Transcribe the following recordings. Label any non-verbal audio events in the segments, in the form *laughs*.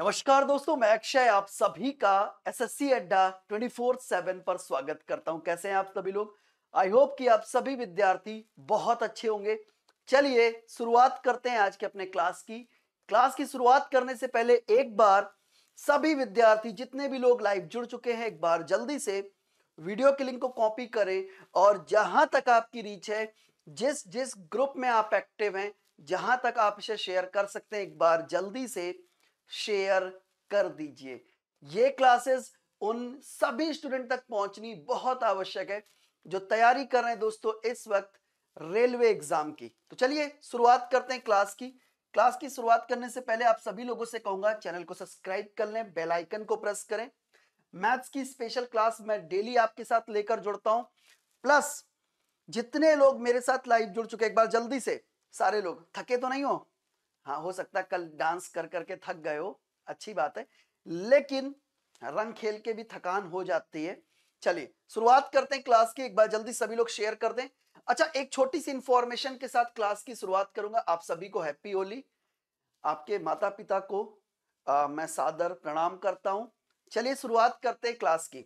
नमस्कार दोस्तों मैं अक्षय आप सभी का एसएससी अड्डा 24/7 पर स्वागत करता हूं कैसे हैं आप सभी लोग आई होप कि आप सभी विद्यार्थी बहुत अच्छे होंगे चलिए शुरुआत करते हैं आज के अपने क्लास की क्लास की शुरुआत करने से पहले एक बार सभी विद्यार्थी जितने भी लोग लाइव जुड़ चुके हैं एक बार जल्दी से वीडियो के लिंक को कॉपी करें और जहां तक आपकी रीच है जिस जिस ग्रुप में आप एक्टिव हैं जहां तक आप इसे शेयर कर सकते हैं एक बार जल्दी से शेयर कर दीजिए ये क्लासेस उन सभी स्टूडेंट तक पहुंचनी बहुत आवश्यक है जो तैयारी कर रहे हैं दोस्तों इस वक्त रेलवे एग्जाम की तो चलिए शुरुआत करते हैं क्लास की क्लास की शुरुआत करने से पहले आप सभी लोगों से कहूंगा चैनल को सब्सक्राइब कर लें बेल आइकन को प्रेस करें मैथ्स की स्पेशल क्लास मैं डेली आपके साथ लेकर जुड़ता हूं प्लस जितने लोग मेरे साथ लाइव जुड़ चुके एक बार जल्दी से सारे लोग थके तो नहीं हो हाँ हो सकता है कल डांस कर करके थक गए हो अच्छी बात है लेकिन रंग खेल के भी थकान हो जाती है चलिए शुरुआत करते हैं क्लास की एक बार जल्दी सभी लोग शेयर कर दें अच्छा एक छोटी सी इंफॉर्मेशन के साथ क्लास की शुरुआत करूंगा आप सभी को हैप्पी होली आपके माता पिता को आ, मैं सादर प्रणाम करता हूं चलिए शुरुआत करते हैं क्लास की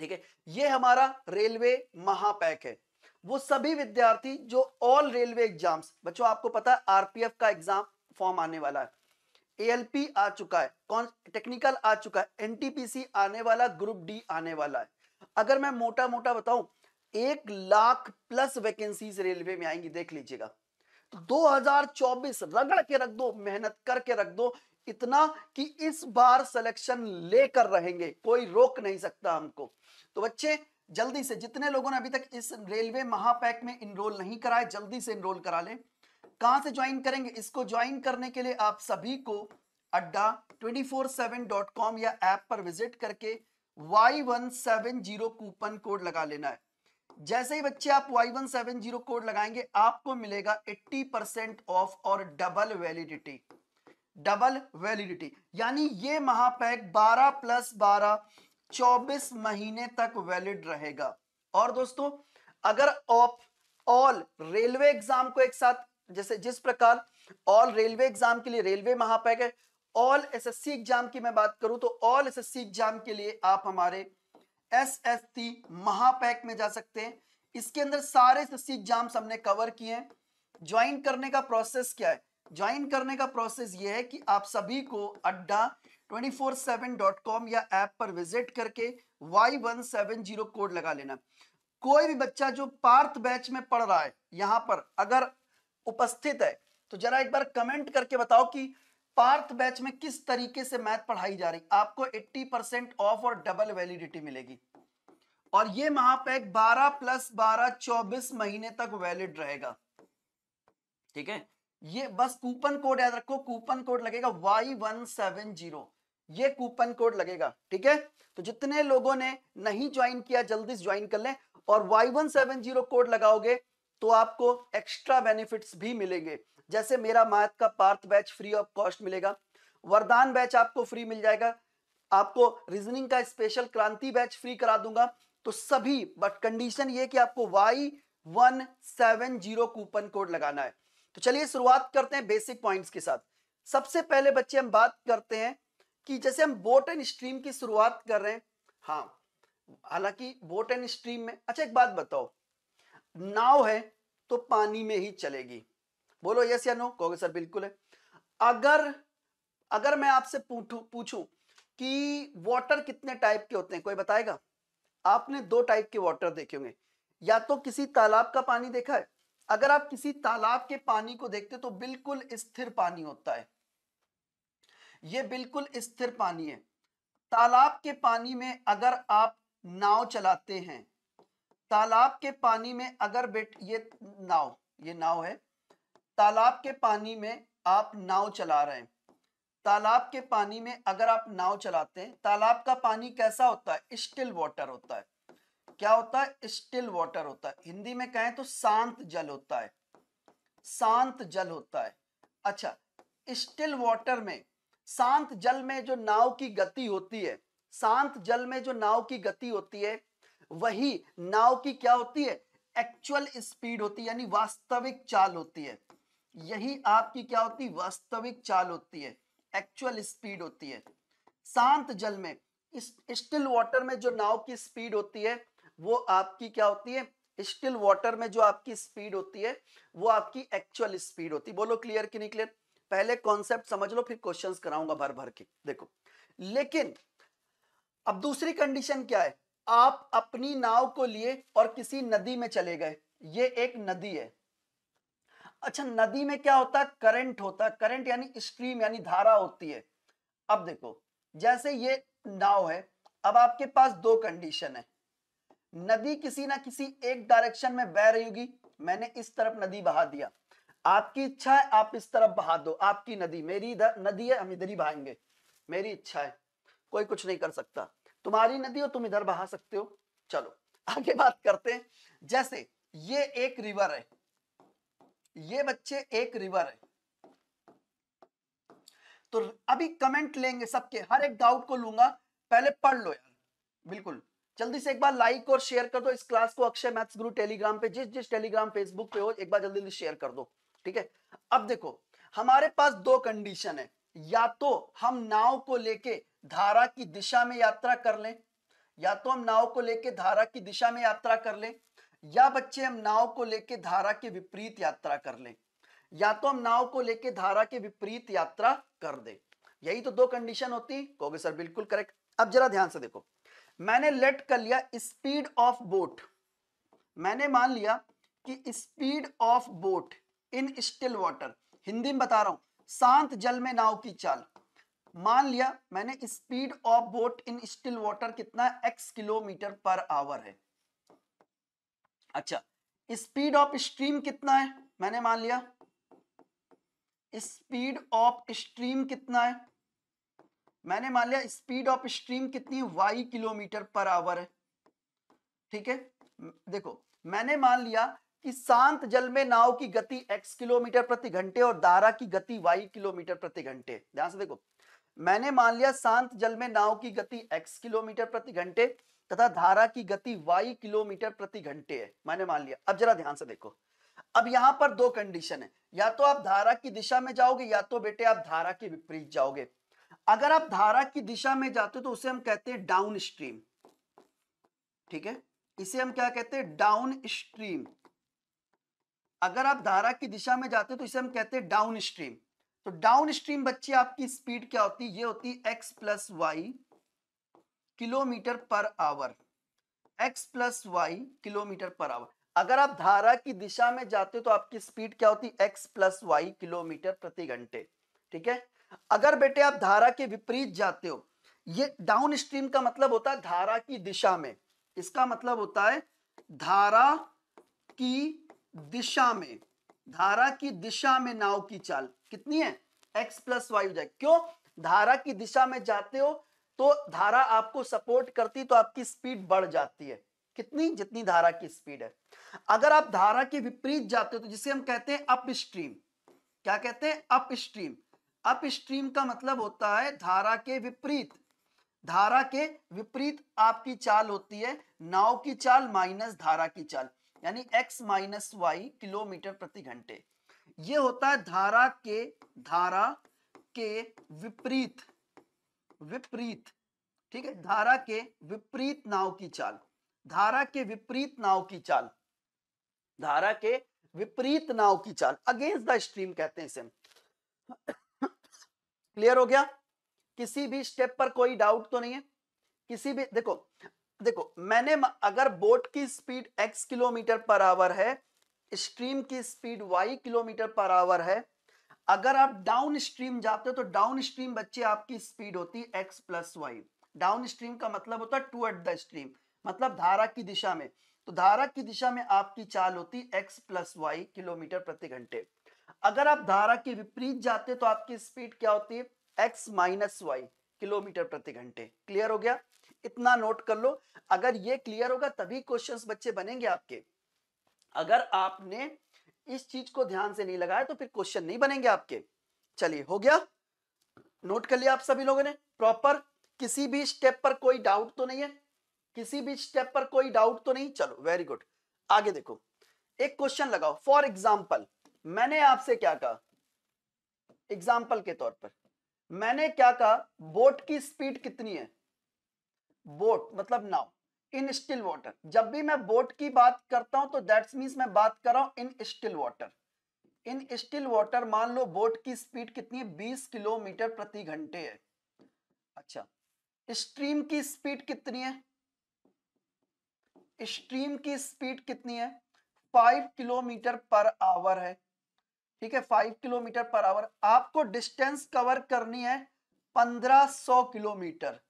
ठीक है ये हमारा रेलवे महापैक है वो सभी विद्यार्थी जो ऑल रेलवे एग्जाम्स बच्चों आपको पता है आरपीएफ का एग्जाम फॉर्म आने वाला है एएलपी आ चुका है कौन टेक्निकल आ चुका है एनटीपीसी आने वाला ग्रुप डी आने वाला है अगर मैं मोटा मोटा बताऊं एक लाख प्लस वैकेंसीज रेलवे में आएंगी देख लीजिएगा 2024 तो रगड़ के रख दो मेहनत करके रख दो इतना कि इस बार सिलेक्शन लेकर रहेंगे कोई रोक नहीं सकता हमको तो बच्चे जल्दी से जितने लोगों ने अभी तक इस रेलवे महापैक में इनरोल नहीं कराए जल्दी से इनरोल करा लें कहां से ज्वाइन करेंगे इसको ज्वाइन करने के लिए आप सभी को अड्डा ट्वेंटी या ऐप पर विजिट करके Y170 कूपन कोड लगा लेना है जैसे ही बच्चे आप Y one seven zero code लगाएंगे आपको मिलेगा 80% ऑफ और डबल वैलिडिटी डबल वैलिडिटी यानी ये महापैक 12 प्लस 12 24 महीने तक वैलिड रहेगा और दोस्तों अगर ऑफ ऑल रेलवे एग्जाम को एक साथ जैसे जिस प्रकार ऑल रेलवे एग्जाम के लिए रेलवे महापैक है ऑल एसएससी एग्जाम की मैं बात करूं तो ऑल एसएससी एग्जाम के लिए आप हमारे एस महापैक में जा सकते हैं इसके अंदर सारे एसएससी एग्जाम्स हमने कवर किए हैं ज्वाइन करने का प्रोसेस क्या है ज्वाइन करने का प्रोसेस ये है कि आप सभी को अड्डा 247.com या ऐप पर विजिट करके Y170 कोड लगा लेना कोई भी बच्चा जो पार्थ बैच में पढ़ रहा है यहाँ पर अगर उपस्थित है तो जरा एक बार कमेंट करके बताओ कि पार्थ बैच में किस तरीके से मैथ पढ़ाई जा रही आपको 80 परसेंट ऑफ और डबल वैलिडिटी मिलेगी और ये महापैक 12 प्लस 12 24 महीने तक वैलिड रहेगा ठीक है ये बस कूपन कोड याद रखो कूपन कोड लगेगा वाई वन सेवन जीरो ये कूपन कोड लगेगा ठीक है तो जितने लोगों ने नहीं ज्वाइन किया जल्दी से ज्वाइन कर लें और Y one seven zero code लगाओगे तो आपको एक्स्ट्रा बेनिफिट्स भी मिलेंगे जैसे मेरा मैथ का Parth batch free of cost मिलेगा वरदान बैच आपको फ्री मिल जाएगा आपको रीजनिंग का स्पेशल क्रांति बैच फ्री करा दूंगा तो सभी बट कंडीशन ये कि आपको Y one seven zero coupon code लगाना है तो चलिए शुरुआत करते हैं बेसिक पॉइंट्स के साथ सबसे पहले बच्चे हम बात करते हैं कि जैसे हम बोट एंड स्ट्रीम की शुरुआत कर रहे हैं हाँ हालांकि बोट एंड स्ट्रीम में अच्छा एक बात बताओ नाव है तो पानी में ही चलेगी बोलो यस या नो कहोगे सर बिल्कुल है अगर अगर मैं आपसे पूछू पूछूं कि वाटर कितने टाइप के होते हैं कोई बताएगा आपने दो टाइप के वाटर देखे होंगे या तो किसी तालाब का पानी देखा है अगर आप किसी तालाब के पानी को देखते तो बिल्कुल स्थिर पानी होता है ये बिल्कुल स्थिर पानी है तालाब के पानी में अगर आप नाव चलाते हैं तालाब के पानी में अगर बेट ये नाव ये नाव है तालाब के पानी में आप नाव चला रहे हैं तालाब के पानी में अगर आप नाव चलाते हैं तालाब का पानी कैसा होता है स्टिल वाटर होता है क्या होता है स्टिल वाटर होता है हिंदी में कहें तो शांत जल होता है शांत जल होता है अच्छा स्टिल वाटर में शांत जल में जो नाव की गति होती है शांत जल में जो नाव की गति होती है वही नाव की क्या होती है एक्चुअल स्पीड होती है यानी वास्तविक चाल होती है यही आपकी क्या होती है वास्तविक चाल होती है एक्चुअल स्पीड होती है शांत जल में स्टिल वाटर में जो नाव की स्पीड होती है वो आपकी क्या होती है स्टिल वाटर में जो आपकी स्पीड होती है वो आपकी एक्चुअल स्पीड होती है बोलो क्लियर कि नहीं क्लियर पहले कॉन्सेप्ट समझ लो फिर क्वेश्चंस कराऊंगा भर भर के देखो लेकिन अब दूसरी कंडीशन क्या है आप अपनी नाव को लिए और किसी नदी में चले गए ये एक नदी है अच्छा नदी में क्या होता है करंट होता है करंट यानी स्ट्रीम यानी धारा होती है अब देखो जैसे ये नाव है अब आपके पास दो कंडीशन है नदी किसी ना किसी एक डायरेक्शन में बह रही होगी मैंने इस तरफ नदी बहा दिया आपकी इच्छा है आप इस तरफ बहा दो आपकी नदी मेरी इधर नदी है हम इधर ही बहाएंगे मेरी इच्छा है कोई कुछ नहीं कर सकता तुम्हारी नदी हो तुम इधर बहा सकते हो चलो आगे बात करते हैं जैसे ये एक रिवर है ये बच्चे एक रिवर है तो अभी कमेंट लेंगे सबके हर एक डाउट को लूंगा पहले पढ़ लो यार बिल्कुल जल्दी से एक बार लाइक और शेयर कर दो इस क्लास को अक्षय मैथ्स गुरु टेलीग्राम पे जिस जिस टेलीग्राम फेसबुक पे हो एक बार जल्दी जल्दी शेयर कर दो ठीक है अब देखो हमारे पास दो कंडीशन है या तो हम नाव को लेके धारा की दिशा में यात्रा कर लें या तो हम नाव को लेके धारा की दिशा में यात्रा कर लें या बच्चे हम नाव को लेके धारा के विपरीत यात्रा कर लें या तो हम नाव को लेके धारा के विपरीत यात्रा कर दे यही तो दो कंडीशन होती कहोगे सर बिल्कुल करेक्ट अब जरा ध्यान से देखो मैंने लेट कर लिया स्पीड ऑफ बोट मैंने मान लिया कि speed of boat in still water Hindi में बता रहा हूं शांत जल में नाव की चाल मान लिया मैंने speed of boat in still water कितना एक्स किलोमीटर पर आवर है अच्छा स्पीड ऑफ स्ट्रीम कितना है मैंने मान लिया स्पीड ऑफ स्ट्रीम कितना है मैंने मान लिया स्पीड ऑफ स्ट्रीम कितनी वाई किलोमीटर पर आवर है ठीक है देखो मैंने मान लिया कि शांत जल में नाव की गति x किलोमीटर प्रति घंटे और दारा की गति y किलोमीटर प्रति घंटे ध्यान से देखो मैंने मान लिया शांत जल में नाव की गति x किलोमीटर प्रति घंटे तथा धारा की गति y किलोमीटर प्रति घंटे है मैंने मान लिया अब जरा ध्यान से देखो अब यहां पर दो कंडीशन है या तो आप धारा की दिशा में जाओगे या तो बेटे आप धारा के विपरीत जाओगे अगर आप धारा की दिशा में जाते हो तो उसे हम कहते हैं डाउन स्ट्रीम ठीक है इसे हम क्या कहते हैं डाउन स्ट्रीम अगर आप धारा की दिशा में जाते तो इसे हम कहते हैं डाउन स्ट्रीम तो डाउन स्ट्रीम बच्चे आपकी स्पीड क्या होती है ये होती है x plus Y kilometre per hour X plus Y kilometre per hour अगर आप धारा की दिशा में जाते हो तो आपकी स्पीड क्या होती है एक्स प्लस वाई किलोमीटर प्रति घंटे ठीक है अगर बेटे आप धारा के विपरीत जाते हो ये डाउन स्ट्रीम का मतलब होता है धारा की दिशा में इसका मतलब होता है धारा की दिशा में धारा की दिशा में नाव की चाल कितनी है एक्स प्लस वाई हो जाए क्यों धारा की दिशा में जाते हो तो धारा आपको सपोर्ट करती तो आपकी स्पीड बढ़ जाती है कितनी जितनी धारा की स्पीड है अगर आप धारा के विपरीत जाते हो तो जिसे हम कहते हैं अप स्ट्रीम क्या कहते हैं अप स्ट्रीम अप स्ट्रीम का मतलब होता है धारा के विपरीत धारा के विपरीत आपकी चाल होती है नाव की चाल माइनस धारा की चाल यानी x माइनस वाई किलोमीटर प्रति घंटे ये होता है धारा के धारा के विपरीत विपरीत ठीक है धारा के विपरीत नाव की चाल धारा के विपरीत नाव की चाल धारा के विपरीत नाव की चाल अगेंस्ट द स्ट्रीम कहते हैं इसे क्लियर हो गया किसी भी स्टेप पर कोई डाउट तो नहीं है किसी भी देखो देखो मैंने अगर बोट की speed x kilometre per hour है स्ट्रीम की speed y kilometre per hour है अगर आप डाउन स्ट्रीम जाते हो तो डाउन स्ट्रीम बच्चे आपकी स्पीड होती है x plus Y downstream का मतलब होता है टू एट द स्ट्रीम मतलब धारा की दिशा में तो धारा की दिशा में आपकी चाल होती है एक्स प्लस वाई किलोमीटर प्रति घंटे अगर आप धारा के विपरीत जाते तो आपकी स्पीड क्या होती है एक्स माइनस वाई किलोमीटर प्रति घंटे क्लियर हो गया इतना नोट कर लो अगर ये क्लियर होगा तभी क्वेश्चंस बच्चे बनेंगे आपके अगर आपने इस चीज को ध्यान से नहीं लगाया तो फिर क्वेश्चन नहीं बनेंगे आपके चलिए हो गया नोट कर लिया आप सभी लोगों ने प्रॉपर किसी भी स्टेप पर कोई डाउट तो नहीं है किसी भी स्टेप पर कोई डाउट तो नहीं चलो वेरी गुड आगे देखो एक क्वेश्चन लगाओ फॉर एग्जाम्पल मैंने आपसे क्या कहा एग्जाम्पल के तौर पर मैंने क्या कहा बोट की स्पीड कितनी है बोट मतलब नाउ इन स्टिल वाटर जब भी मैं बोट की बात करता हूं तो दैट्स मीन्स मैं बात कर रहा हूं in still water in still water मान लो बोट की स्पीड कितनी है बीस किलोमीटर प्रति घंटे है अच्छा स्ट्रीम की स्पीड कितनी है स्ट्रीम की स्पीड कितनी है फाइव किलोमीटर पर आवर है ठीक है फाइव किलोमीटर पर आवर आपको डिस्टेंस कवर करनी है पंद्रह सौ किलोमीटर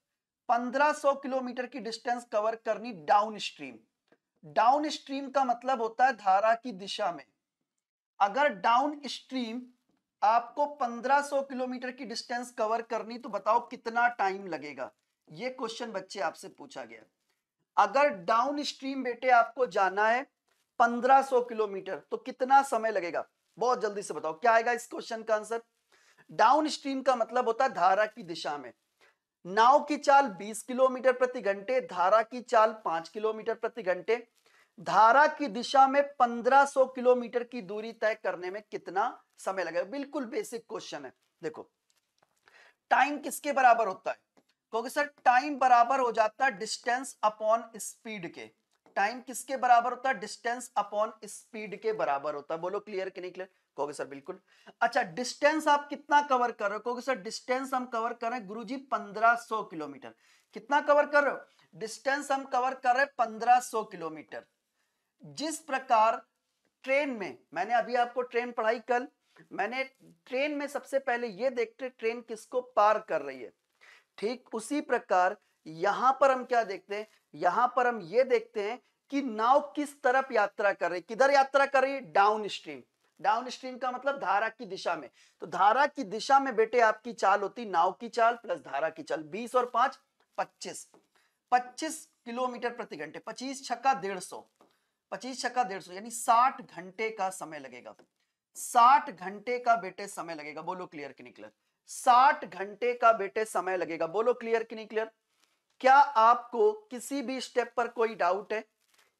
1500 किलोमीटर की डिस्टेंस कवर करनी डाउन स्ट्रीम डाउन स्ट्रीम का मतलब होता है धारा की दिशा में अगर डाउन स्ट्रीम आपको 1500 किलोमीटर की डिस्टेंस कवर करनी तो बताओ कितना टाइम लगेगा यह क्वेश्चन बच्चे आपसे पूछा गया अगर डाउन स्ट्रीम बेटे आपको जाना है 1500 किलोमीटर तो कितना समय लगेगा बहुत जल्दी से बताओ क्या आएगा इस क्वेश्चन का आंसर डाउन स्ट्रीम का मतलब होता है धारा की दिशा में नाव की चाल 20 किलोमीटर प्रति घंटे धारा की चाल 5 किलोमीटर प्रति घंटे धारा की दिशा में 1500 किलोमीटर की दूरी तय करने में कितना समय लगेगा बिल्कुल बेसिक क्वेश्चन है देखो टाइम किसके बराबर होता है क्योंकि सर टाइम बराबर हो जाता है डिस्टेंस अपॉन स्पीड के टाइम किसके बराबर होता है डिस्टेंस अपॉन स्पीड के बराबर होता है बोलो क्लियर कि नहीं क्लियर कहोगे सर बिल्कुल अच्छा डिस्टेंस आप कितना कवर कर रहे हो कहोगे सर डिस्टेंस हम कवर कर रहे हैं गुरु जी पंद्रह किलोमीटर कितना कवर कर रहे हो डिस्टेंस हम कवर कर रहे हैं पंद्रह किलोमीटर जिस प्रकार ट्रेन में मैंने अभी आपको ट्रेन पढ़ाई कल मैंने ट्रेन में सबसे पहले ये देखते ट्रेन किसको पार कर रही है ठीक उसी प्रकार यहां पर हम क्या देखते हैं यहां पर हम ये देखते हैं कि नाव किस तरफ यात्रा कर रही है किधर यात्रा कर रही है डाउन स्ट्रीम डाउन स्ट्रीम का मतलब धारा की दिशा में तो धारा की दिशा में बेटे आपकी चाल होती नाव की चाल प्लस धारा की चाल बीस और पांच पच्चीस पच्चीस किलोमीटर प्रति घंटे पच्चीस छक्का डेढ़ सौ पच्चीस छक्का डेढ़ सौ यानी साठ घंटे का समय लगेगा साठ घंटे का बेटे समय लगेगा बोलो क्लियर कि नहीं क्लियर साठ घंटे का बेटे समय लगेगा बोलो क्लियर कि नहीं क्लियर क्या आपको किसी भी स्टेप पर कोई डाउट है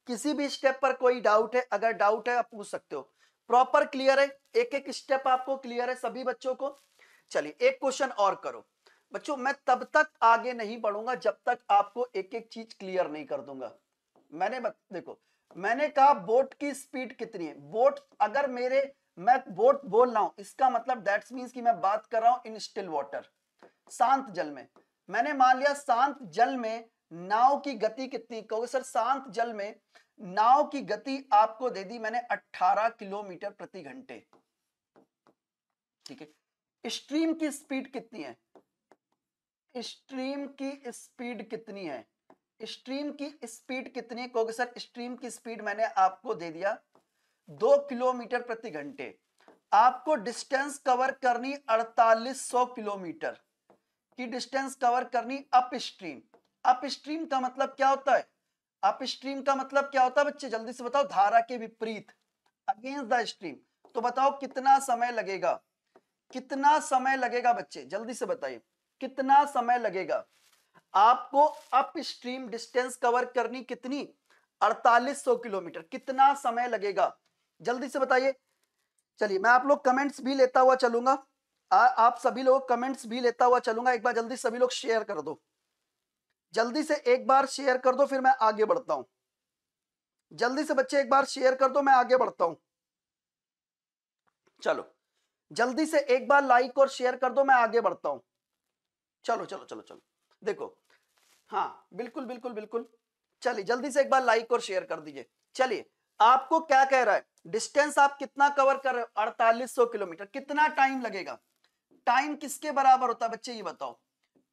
किसी भी स्टेप पर कोई डाउट है अगर डाउट है आप पूछ सकते हो प्रॉपर क्लियर है एक एक स्टेप आपको क्लियर है सभी बच्चों को चलिए एक क्वेश्चन और करो बच्चों मैं तब तक आगे नहीं बढ़ूंगा जब तक आपको एक एक चीज क्लियर नहीं कर दूंगा मैंने बत, देखो मैंने कहा बोट की स्पीड कितनी है बोट अगर मेरे मैं बोट बोल रहा हूं इसका मतलब दैट्स मीन्स कि मैं बात कर रहा हूं इन स्टिल वाटर शांत जल में मैंने मान लिया शांत जल में नाव की गति कितनी कहोगे सर शांत जल में नाव की गति आपको दे दी मैंने 18 किलोमीटर प्रति घंटे ठीक है स्ट्रीम की स्पीड कितनी है स्ट्रीम की स्पीड कितनी है स्ट्रीम की स्पीड कितनी कहोगे सर स्ट्रीम की स्पीड मैंने आपको दे दिया दो किलोमीटर प्रति घंटे आपको डिस्टेंस कवर करनी 4800 किलोमीटर की डिस्टेंस कवर करनी अपस्ट्रीम अपस्ट्रीम का मतलब क्या होता है अपस्ट्रीम का मतलब क्या होता है बच्चे जल्दी से बताओ धारा के विपरीत अगेंस्ट द स्ट्रीम तो बताओ कितना समय लगेगा कितना समय लगेगा बच्चे जल्दी से बताइए कितना समय लगेगा आपको अपस्ट्रीम डिस्टेंस कवर करनी कितनी 4800 किलोमीटर कितना समय लगेगा जल्दी से बताइए चलिए मैं आप लोग कमेंट्स भी लेता हुआ चलूंगा आ, आप सभी लोग कमेंट्स भी लेता हुआ चलूंगा एक बार जल्दी सभी लोग शेयर कर दो जल्दी से एक बार शेयर कर दो फिर मैं आगे बढ़ता हूं जल्दी से बच्चे एक बार शेयर कर दो मैं आगे बढ़ता हूं चलो जल्दी से एक बार लाइक और शेयर कर दो मैं आगे बढ़ता हूं चलो चलो चलो चलो देखो हाँ बिल्कुल बिल्कुल बिल्कुल चलिए जल्दी से एक बार लाइक और शेयर कर दीजिए चलिए आपको क्या कह रहा है डिस्टेंस आप कितना कवर कर रहे हो अड़तालीस किलोमीटर कितना टाइम लगेगा टाइम किसके बराबर होता है बच्चे ये बताओ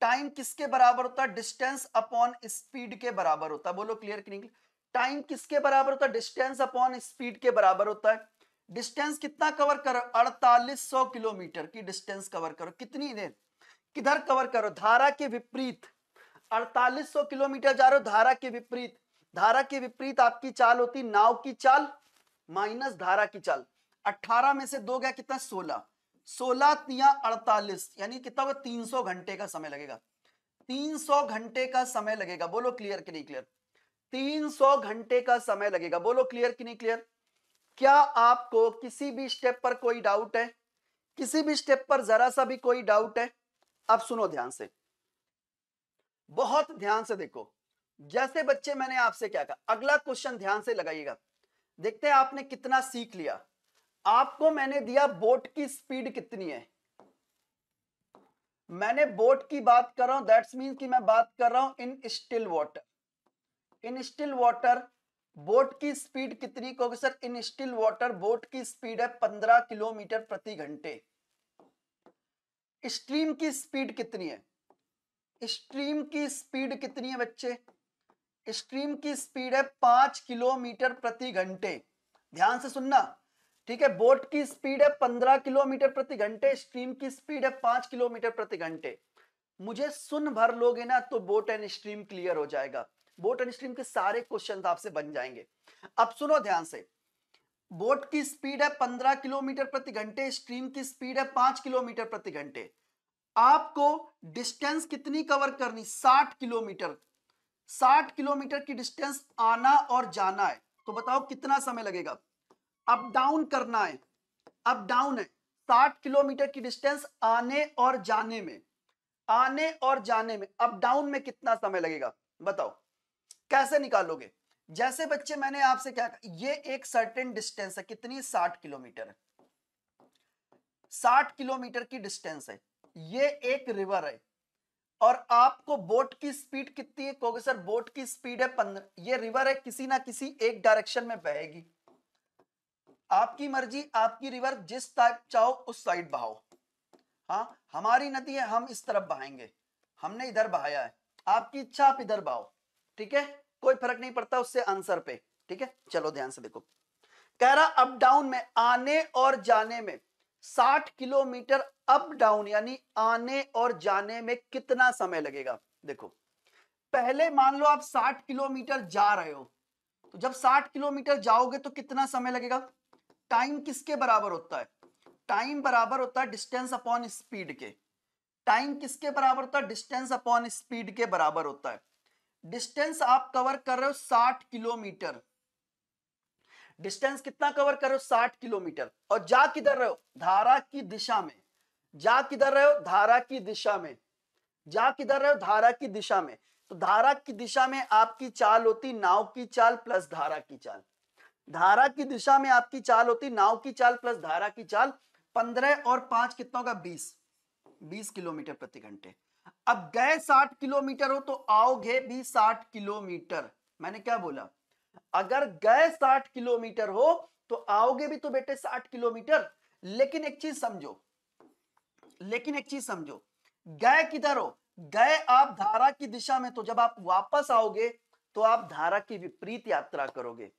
टाइम किसके बराबर होता है डिस्टेंस अपॉन स्पीड के बराबर होता है बोलो क्लियर क्लियर टाइम किसके बराबर होता है डिस्टेंस अपॉन स्पीड के बराबर होता है डिस्टेंस कितना कवर करो अड़तालीस सौ किलोमीटर की डिस्टेंस कवर करो कितनी देर किधर कवर करो धारा के विपरीत अड़तालीस सौ किलोमीटर जा रहे हो धारा के विपरीत धारा के विपरीत आपकी चाल होती नाव की चाल माइनस धारा की चाल 18 में से दो गया कितना 16 सोलह तिया अड़तालीस यानी कितना होगा तीन सौ घंटे का समय लगेगा तीन सौ घंटे का समय लगेगा बोलो क्लियर कि नहीं क्लियर तीन सौ घंटे का समय लगेगा बोलो क्लियर कि नहीं क्लियर क्या आपको किसी भी स्टेप पर कोई डाउट है किसी भी स्टेप पर जरा सा भी कोई डाउट है अब सुनो ध्यान से बहुत ध्यान से देखो जैसे बच्चे मैंने आपसे क्या कहा अगला क्वेश्चन ध्यान से लगाइएगा देखते हैं आपने कितना सीख लिया आपको मैंने दिया बोट की स्पीड कितनी है मैंने बोट की बात कर रहा हूं दैट्स मीन की मैं बात कर रहा हूं in still water in still water boat की स्पीड कितनी क्योंकि sir in still water boat की स्पीड है पंद्रह किलोमीटर प्रति घंटे स्ट्रीम की स्पीड कितनी है स्ट्रीम की स्पीड कितनी है बच्चे स्ट्रीम की स्पीड है पांच किलोमीटर प्रति घंटे ध्यान से सुनना ठीक है बोट की स्पीड है पंद्रह किलोमीटर प्रति घंटे स्ट्रीम की स्पीड है पांच किलोमीटर प्रति घंटे मुझे सुन भर लोगे ना तो बोट एंड स्ट्रीम क्लियर हो जाएगा बोट एंड स्ट्रीम के सारे क्वेश्चन आपसे बन जाएंगे अब सुनो ध्यान से बोट की स्पीड है पंद्रह किलोमीटर प्रति घंटे स्ट्रीम की स्पीड है पांच किलोमीटर प्रति घंटे आपको डिस्टेंस कितनी कवर करनी साठ किलोमीटर साठ किलोमीटर की डिस्टेंस आना और जाना है तो बताओ कितना समय लगेगा अप डाउन करना है अप डाउन है साठ किलोमीटर की डिस्टेंस आने और जाने में आने और जाने में अप डाउन में कितना समय लगेगा बताओ कैसे निकालोगे जैसे बच्चे मैंने आपसे क्या ये एक सर्टेन डिस्टेंस है कितनी साठ किलोमीटर है साठ किलोमीटर की डिस्टेंस है ये एक रिवर है और आपको बोट की स्पीड कितनी है कहोगे सर बोट की स्पीड है पंद्रह ये रिवर है किसी ना किसी एक डायरेक्शन में बहेगी आपकी मर्जी आपकी रिवर जिस टाइप चाहो उस साइड बहाओ हाँ हमारी नदी है हम इस तरफ बहाएंगे हमने इधर बहाया है आपकी इच्छा आप इधर बहाओ ठीक है कोई फर्क नहीं पड़ता उससे आंसर पे ठीक है चलो ध्यान से देखो कह रहा अप डाउन में आने और जाने में 60 किलोमीटर अप डाउन यानी आने और जाने में कितना समय लगेगा देखो पहले मान लो आप 60 किलोमीटर जा रहे हो तो जब 60 किलोमीटर जाओगे तो कितना समय लगेगा टाइम किसके बराबर होता है टाइम बराबर होता है डिस्टेंस अपॉन स्पीड के टाइम किसके बराबर होता है डिस्टेंस अपॉन स्पीड के बराबर होता है डिस्टेंस आप कवर कर रहे हो साठ किलोमीटर डिस्टेंस कितना कवर कर रहे हो साठ किलोमीटर और जा किधर रहे हो धारा की दिशा में जा किधर रहे हो धारा की दिशा में जा किधर रहे हो धारा की दिशा में तो धारा की दिशा में आपकी चाल होती नाव की चाल प्लस धारा की चाल धारा की दिशा में आपकी चाल होती नाव की चाल प्लस धारा की चाल पंद्रह और पांच कितना होगा बीस बीस किलोमीटर प्रति घंटे अब गए साठ किलोमीटर हो तो आओगे भी साठ किलोमीटर मैंने क्या बोला अगर गए साठ किलोमीटर हो तो आओगे भी तो बेटे साठ किलोमीटर लेकिन एक चीज समझो लेकिन एक चीज समझो गए किधर हो गए आप धारा की दिशा में तो जब आप वापस आओगे तो आप धारा की विपरीत यात्रा करोगे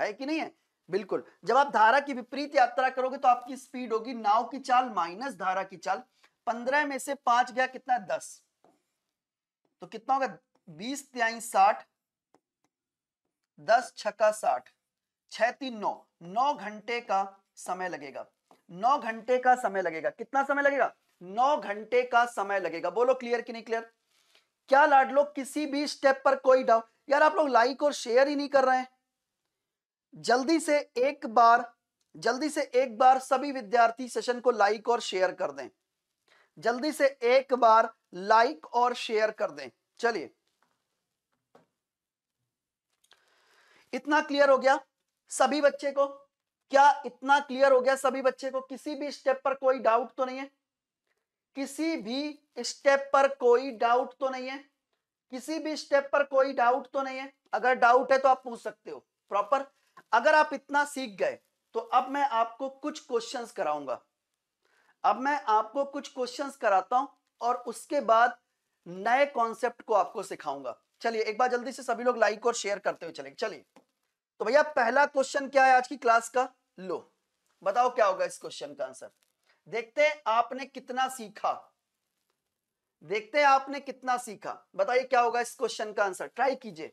है कि नहीं है बिल्कुल जब आप धारा की विपरीत यात्रा करोगे तो आपकी स्पीड होगी नाव की चाल माइनस धारा की चाल पंद्रह में से पांच गया कितना दस तो कितना होगा बीस त्याई साठ दस छक्का साठ छह तीन नौ नौ घंटे का समय लगेगा नौ घंटे का समय लगेगा कितना समय लगेगा नौ घंटे का समय लगेगा बोलो क्लियर कि नहीं क्लियर क्या लाडलो किसी भी स्टेप पर कोई डाउट यार आप लोग लाइक और शेयर ही नहीं कर रहे हैं जल्दी से एक बार जल्दी से एक बार सभी विद्यार्थी सेशन को लाइक और शेयर कर दें जल्दी से एक बार लाइक और शेयर कर दें चलिए इतना क्लियर हो गया सभी बच्चे को क्या इतना क्लियर हो गया सभी बच्चे को किसी भी स्टेप पर कोई डाउट तो नहीं है किसी भी स्टेप पर कोई डाउट तो नहीं है किसी भी स्टेप पर कोई डाउट तो नहीं है अगर डाउट है तो आप पूछ सकते हो प्रॉपर अगर आप इतना सीख गए तो अब मैं आपको कुछ क्वेश्चंस कराऊंगा अब मैं आपको कुछ क्वेश्चंस कराता हूं और उसके बाद नए कॉन्सेप्ट को आपको सिखाऊंगा चलिए एक बार जल्दी से सभी लोग लाइक और शेयर करते हुए चले चलिए तो भैया पहला क्वेश्चन क्या है आज की क्लास का लो बताओ क्या होगा इस क्वेश्चन का आंसर देखते हैं आपने कितना सीखा देखते हैं आपने कितना सीखा बताइए क्या होगा इस क्वेश्चन का आंसर ट्राई कीजिए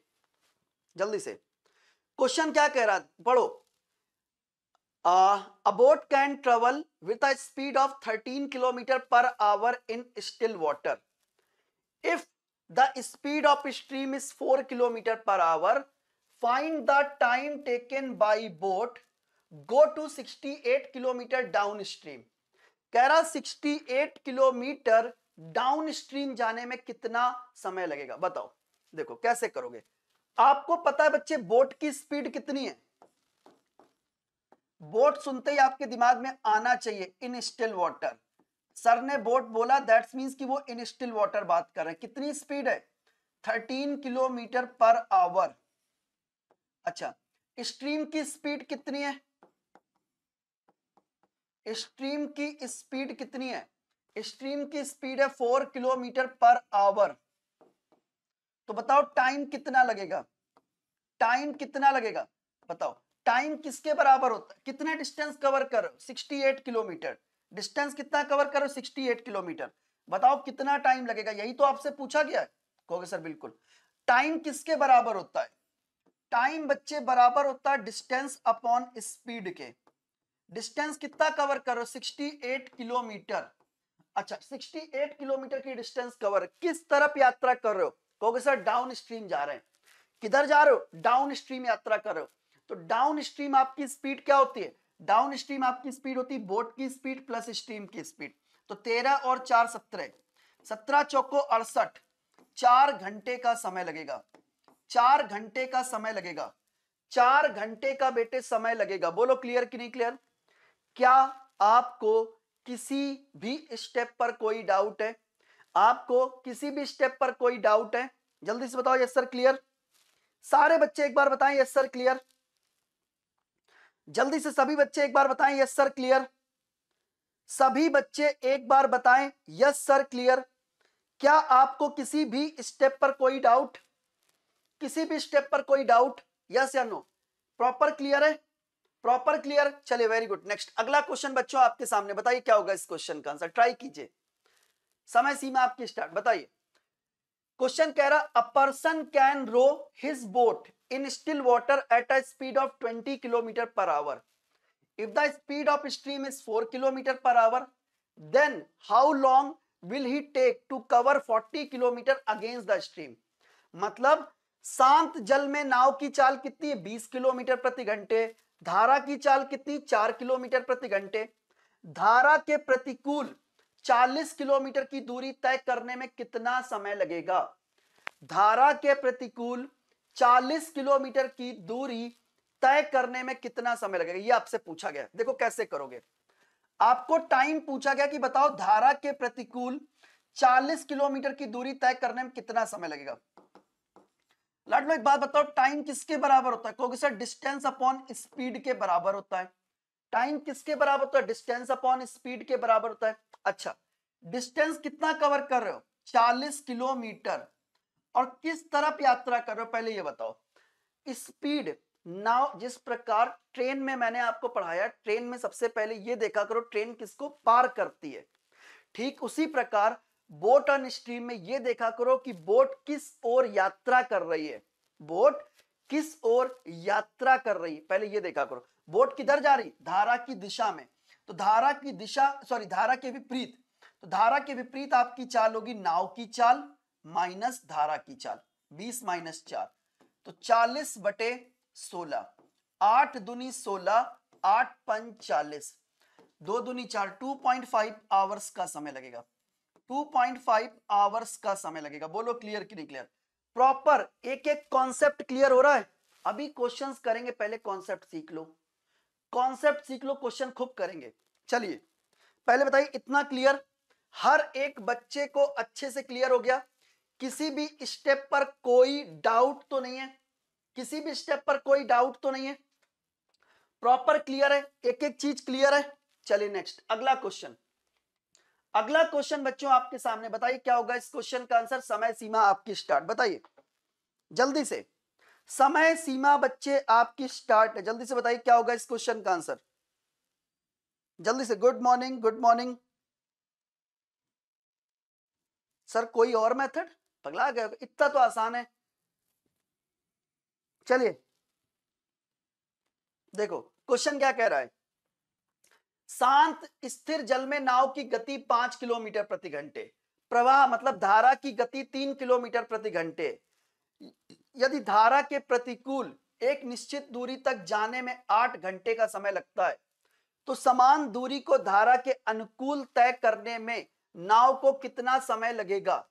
जल्दी से क्वेश्चन क्या कह रहा पढ़ो a boat can travel with a speed of 13 kilometre per hour in still water if the speed of stream is 4 kilometre per hour find the time taken by boat go to 68 kilometre downstream कह रहा 68 kilometre down stream जाने में कितना समय लगेगा बताओ देखो कैसे करोगे आपको पता है बच्चे बोट की स्पीड कितनी है बोट सुनते ही आपके दिमाग में आना चाहिए इन स्टिल वॉटर सर ने बोट बोला दैट्स मीन्स कि वो इन स्टिल वॉटर बात कर रहे हैं कितनी स्पीड है 13 किलोमीटर पर आवर अच्छा स्ट्रीम की स्पीड कितनी है स्ट्रीम की स्पीड कितनी है स्ट्रीम की स्पीड है फोर किलोमीटर पर आवर तो बताओ टाइम कितना लगेगा टाइम कितना लगेगा बताओ टाइम किसके बराबर होता है कितना डिस्टेंस कवर करो 68 किलोमीटर डिस्टेंस कितना कवर करो 68 किलोमीटर बताओ कितना टाइम लगेगा यही तो आपसे पूछा गया है कहोगे सर बिल्कुल टाइम किसके बराबर होता है टाइम बच्चे बराबर होता है डिस्टेंस अपॉन स्पीड के डिस्टेंस कितना कवर करो 68 किलोमीटर अच्छा 68 किलोमीटर की डिस्टेंस कवर किस तरफ यात्रा कर रहे हो क्योंकि सर डाउन स्ट्रीम जा रहे हैं किधर जा रहे हो डाउन स्ट्रीम यात्रा कर रहे हो तो डाउन स्ट्रीम आपकी स्पीड क्या होती है डाउन स्ट्रीम आपकी स्पीड होती है बोट की स्पीड प्लस स्ट्रीम की स्पीड तो तेरह और चार सत्रह सत्रह चौको अड़सठ चार घंटे का समय लगेगा चार घंटे का समय लगेगा चार घंटे का बेटे समय लगेगा बोलो क्लियर कि नहीं क्लियर क्या आपको किसी भी स्टेप पर कोई डाउट है आपको किसी भी स्टेप पर कोई डाउट है जल्दी से बताओ यस सर क्लियर सारे बच्चे एक बार बताएं यस सर क्लियर जल्दी से सभी बच्चे एक बार बताएं यस सर क्लियर सभी बच्चे एक बार बताएं यस सर क्लियर क्या आपको किसी भी स्टेप पर कोई डाउट किसी भी स्टेप पर कोई डाउट यस या नो प्रॉपर क्लियर है प्रॉपर क्लियर चलिए वेरी गुड नेक्स्ट अगला क्वेश्चन बच्चों आपके सामने बताइए क्या होगा इस क्वेश्चन का आंसर ट्राई कीजिए समय सीमा आपकी स्टार्ट बताइए क्वेश्चन कह रहा a person can row his boat in still water at a speed of 20 kilometre per hour if the speed of stream is 4 kilometre per hour then how long will he take to cover 40 kilometre against the stream मतलब शांत जल में नाव की चाल कितनी है 20 kilometre प्रति घंटे धारा की चाल कितनी 4 किलोमीटर प्रति घंटे धारा के प्रतिकूल 40 किलोमीटर की दूरी तय करने में कितना समय लगेगा धारा के प्रतिकूल 40 किलोमीटर की दूरी तय करने में कितना समय लगेगा ये आपसे पूछा गया देखो कैसे करोगे आपको टाइम पूछा गया कि बताओ धारा के प्रतिकूल 40 किलोमीटर की दूरी तय करने में कितना समय लगेगा लाट लो एक बात बताओ टाइम किसके बराबर होता है क्योंकि सर डिस्टेंस अपॉन स्पीड के बराबर होता है टाइम किसके बराबर होता है डिस्टेंस अपॉन स्पीड के बराबर होता है अच्छा डिस्टेंस कितना कवर कर रहे हो 40 किलोमीटर और किस तरफ यात्रा कर रहे हो पहले ये बताओ स्पीड नाव जिस प्रकार ट्रेन में मैंने आपको पढ़ाया ट्रेन में सबसे पहले ये देखा करो ट्रेन किसको पार करती है ठीक उसी प्रकार बोट ऑन स्ट्रीम में ये देखा करो कि बोट किस ओर यात्रा कर रही है बोट किस ओर यात्रा कर रही है पहले ये देखा करो बोट किधर जा रही धारा की दिशा में तो धारा की दिशा सॉरी धारा के विपरीत तो धारा के विपरीत आपकी चाल होगी नाव की चाल माइनस धारा की चाल बीस माइनस चार तो चालीस बटे सोलह आठ दुनी सोलह आठ पंच चालीस दो दुनी चार टू पॉइंट फाइव आवर्स का समय लगेगा टू पॉइंट फाइव आवर्स का समय लगेगा बोलो क्लियर कि नहीं क्लियर प्रॉपर एक एक कॉन्सेप्ट क्लियर हो रहा है अभी क्वेश्चंस करेंगे पहले कॉन्सेप्ट सीख लो कॉन्सेप्ट सीख लो क्वेश्चन खूब करेंगे चलिए पहले बताइए इतना क्लियर हर एक बच्चे को अच्छे से क्लियर हो गया किसी भी स्टेप पर कोई डाउट तो नहीं है किसी भी स्टेप पर कोई डाउट तो नहीं है प्रॉपर क्लियर है एक एक चीज क्लियर है चलिए नेक्स्ट अगला क्वेश्चन अगला क्वेश्चन बच्चों आपके सामने बताइए क्या होगा इस क्वेश्चन का आंसर समय सीमा आपकी स्टार्ट बताइए जल्दी से समय सीमा बच्चे आपकी स्टार्ट है जल्दी से बताइए क्या होगा इस क्वेश्चन का आंसर जल्दी से good morning good morning sir कोई और मेथड पगला गया इतना तो आसान है चलिए देखो क्वेश्चन क्या कह रहा है शांत स्थिर जल में नाव की गति पांच किलोमीटर प्रति घंटे प्रवाह मतलब धारा की गति तीन किलोमीटर प्रति घंटे यदि धारा के प्रतिकूल एक निश्चित दूरी तक जाने में आठ घंटे का समय लगता है तो समान दूरी को धारा के अनुकूल तय करने में नाव को कितना समय लगेगा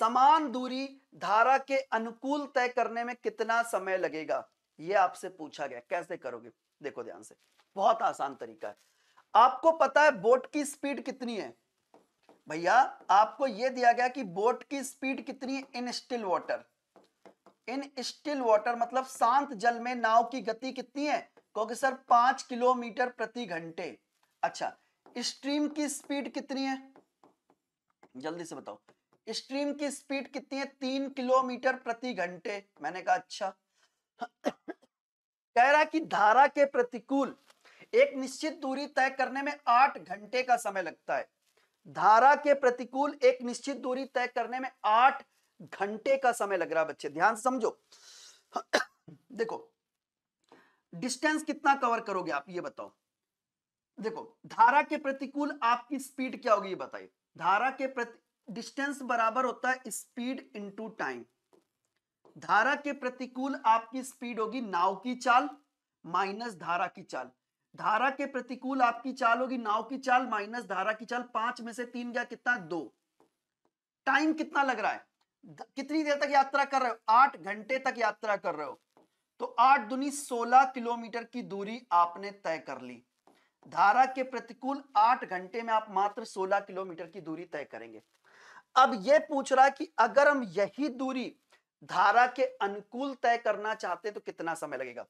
समान दूरी धारा के अनुकूल तय करने में कितना समय लगेगा यह आपसे पूछा गया कैसे करोगे देखो ध्यान से बहुत आसान तरीका है आपको पता है बोट की स्पीड कितनी है भैया आपको यह दिया गया कि बोट की स्पीड कितनी है in still water in still water मतलब शांत जल में नाव की गति कितनी है क्योंकि सर पांच किलोमीटर प्रति घंटे अच्छा स्ट्रीम की स्पीड कितनी है जल्दी से बताओ स्ट्रीम की स्पीड कितनी है तीन किलोमीटर प्रति घंटे मैंने कहा अच्छा कह रहा कि धारा के प्रतिकूल एक निश्चित दूरी तय करने में आठ घंटे का समय लगता है धारा के प्रतिकूल एक निश्चित दूरी तय करने में आठ घंटे का समय लग रहा है बच्चे ध्यान समझो देखो डिस्टेंस कितना कवर करोगे आप ये बताओ देखो धारा के प्रतिकूल आपकी स्पीड क्या होगी ये बताइए धारा के प्रति डिस्टेंस बराबर होता है स्पीड इनटू टाइम धारा के प्रतिकूल आपकी स्पीड होगी नाव की चाल माइनस धारा की चाल धारा के प्रतिकूल आपकी चाल होगी नाव की चाल माइनस धारा की चाल पांच में से तीन गया कितना दो टाइम कितना लग रहा है कितनी देर तक यात्रा कर रहे हो आठ घंटे तक यात्रा कर रहे हो तो आठ दुनी सोलह किलोमीटर की दूरी आपने तय कर ली धारा के प्रतिकूल आठ घंटे में आप मात्र सोलह किलोमीटर की दूरी तय करेंगे अब यह पूछ रहा है कि अगर हम यही दूरी धारा के अनुकूल तय करना चाहते तो कितना समय लगेगा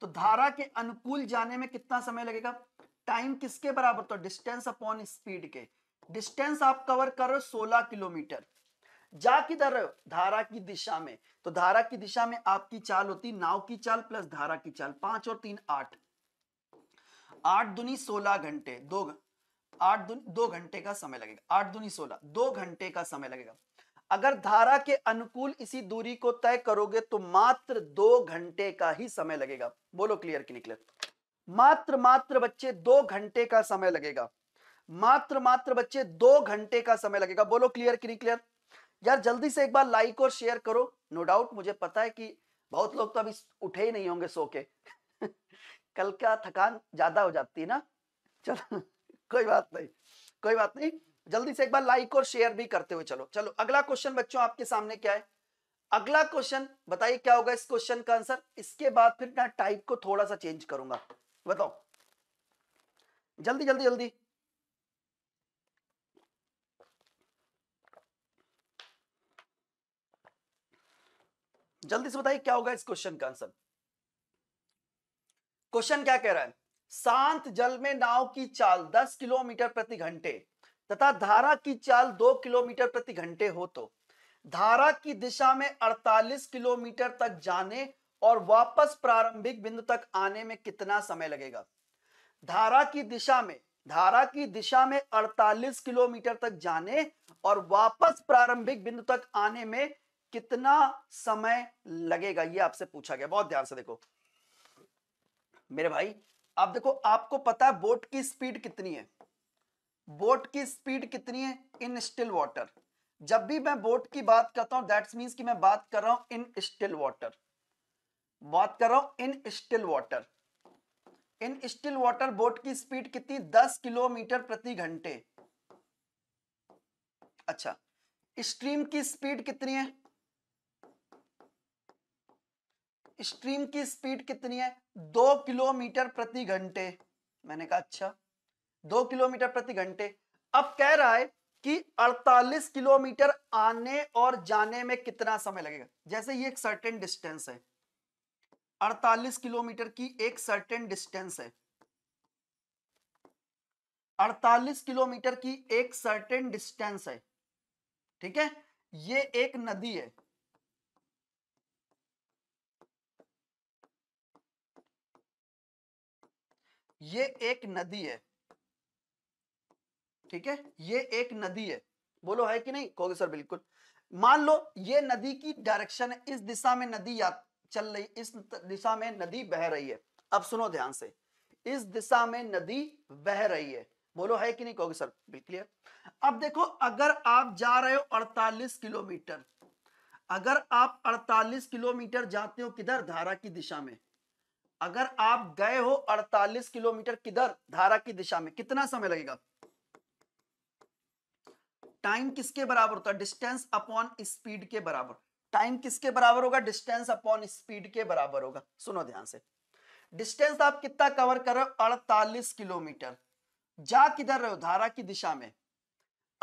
तो धारा के अनुकूल जाने में कितना समय लगेगा टाइम किसके बराबर तो डिस्टेंस अपॉन स्पीड के डिस्टेंस आप कवर करो सोलह किलोमीटर जा किधर धारा की दिशा में तो धारा की दिशा में आपकी चाल होती नाव की चाल प्लस धारा की चाल पांच और तीन आठ आठ दुनी सोलह घंटे दो आठ दुनी दो घंटे का समय लगेगा आठ दुनी सोलह दो घंटे का समय लगेगा अगर धारा के अनुकूल इसी दूरी को तय करोगे तो मात्र दो घंटे का ही समय लगेगा बोलो क्लियर की निकले मात्र मात्र बच्चे दो घंटे का समय लगेगा मात्र मात्र बच्चे दो घंटे का समय लगेगा बोलो क्लियर की निकले यार जल्दी से एक बार लाइक और शेयर करो नो डाउट मुझे पता है कि बहुत लोग तो अभी उठे ही नहीं होंगे सो के *laughs* कल का थकान ज्यादा हो जाती है ना चलो कोई बात नहीं कोई बात नहीं जल्दी से एक बार लाइक और शेयर भी करते हुए चलो चलो अगला क्वेश्चन बच्चों आपके सामने क्या है अगला क्वेश्चन बताइए क्या होगा इस क्वेश्चन का आंसर इसके बाद फिर मैं टाइप को थोड़ा सा चेंज करूंगा बताओ जल्दी जल्दी जल्दी जल्दी से बताइए क्या होगा इस क्वेश्चन का आंसर क्वेश्चन क्या कह रहा है शांत जल में नाव की चाल 10 किलोमीटर प्रति घंटे तथा धारा की चाल 2 किलोमीटर प्रति घंटे हो तो धारा की दिशा में 48 किलोमीटर तक जाने और वापस प्रारंभिक बिंदु तक आने में कितना समय लगेगा धारा की दिशा में धारा की दिशा में 48 किलोमीटर तक जाने और वापस प्रारंभिक बिंदु तक आने में कितना समय लगेगा ये आपसे पूछा गया बहुत ध्यान से देखो मेरे भाई आप देखो आपको पता है बोट की स्पीड कितनी है बोट की स्पीड कितनी है इन स्टिल वाटर जब भी मैं बोट की बात करता हूं दैट्स मीन्स कि मैं बात कर रहा हूं इन स्टिल वाटर बात कर रहा हूं in still water in still water boat की स्पीड कितनी 10 किलोमीटर प्रति घंटे अच्छा स्ट्रीम की स्पीड कितनी है स्ट्रीम की स्पीड कितनी है दो किलोमीटर प्रति घंटे मैंने कहा अच्छा दो किलोमीटर प्रति घंटे अब कह रहा है कि 48 किलोमीटर आने और जाने में कितना समय लगेगा जैसे ये एक सर्टेन डिस्टेंस है 48 किलोमीटर की एक सर्टेन डिस्टेंस है 48 किलोमीटर की एक सर्टेन डिस्टेंस है ठीक है ये एक नदी है ये एक नदी है ठीक है ये एक नदी है बोलो है कि नहीं कहोगे सर बिल्कुल मान लो ये नदी की डायरेक्शन है इस दिशा में नदी या चल रही इस दिशा में नदी बह रही है अब सुनो ध्यान से इस दिशा में नदी बह रही है बोलो है कि नहीं कहोगे सर बिल्कुल अब देखो अगर आप जा रहे हो 48 किलोमीटर अगर आप 48 किलोमीटर जाते हो किधर धारा की दिशा में अगर आप गए हो 48 किलोमीटर किधर धारा की दिशा में कितना समय लगेगा टाइम किसके बराबर होता है डिस्टेंस अपॉन स्पीड के बराबर टाइम किसके बराबर होगा डिस्टेंस अपॉन स्पीड के बराबर होगा सुनो ध्यान से डिस्टेंस आप कितना कवर कर रहे हो अड़तालीस किलोमीटर जा किधर रहे हो धारा की दिशा में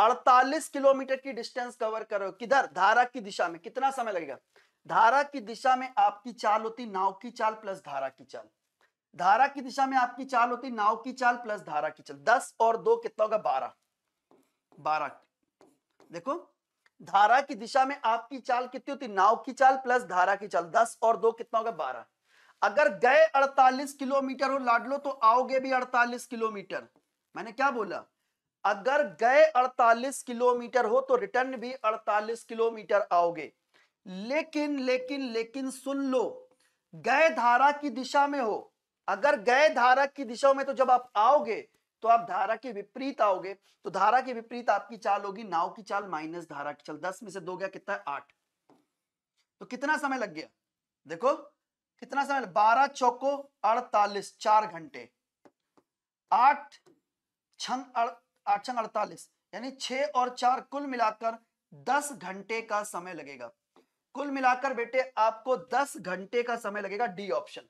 48 किलोमीटर की डिस्टेंस कवर करो किधर धारा की दिशा में कितना समय लगेगा धारा की दिशा में आपकी चाल होती नाव की चाल प्लस धारा की चाल धारा की दिशा में आपकी चाल होती नाव की चाल प्लस धारा की चाल दस और दो कितना होगा बारह बारह देखो धारा की दिशा में आपकी चाल कितनी होती नाव की चाल प्लस धारा की चाल दस और दो कितना होगा बारह अगर गए अड़तालीस किलोमीटर हो लाडलो तो आओगे भी अड़तालीस किलोमीटर मैंने क्या बोला अगर गए अड़तालीस किलोमीटर हो तो रिटर्न भी अड़तालीस किलोमीटर आओगे लेकिन लेकिन लेकिन सुन लो गए धारा की दिशा में हो अगर गए धारा की दिशा में तो जब आप आओगे तो आप धारा के विपरीत आओगे तो धारा के विपरीत आपकी चाल होगी नाव की चाल माइनस धारा की चाल दस में से दो गया कितना है आठ तो कितना समय लग गया देखो कितना समय बारह चौको अड़तालीस चार घंटे आठ छंग आठ छंग अड़तालीस यानी छ और चार कुल मिलाकर दस घंटे का समय लगेगा कुल मिलाकर बेटे आपको 10 घंटे का समय लगेगा डी ऑप्शन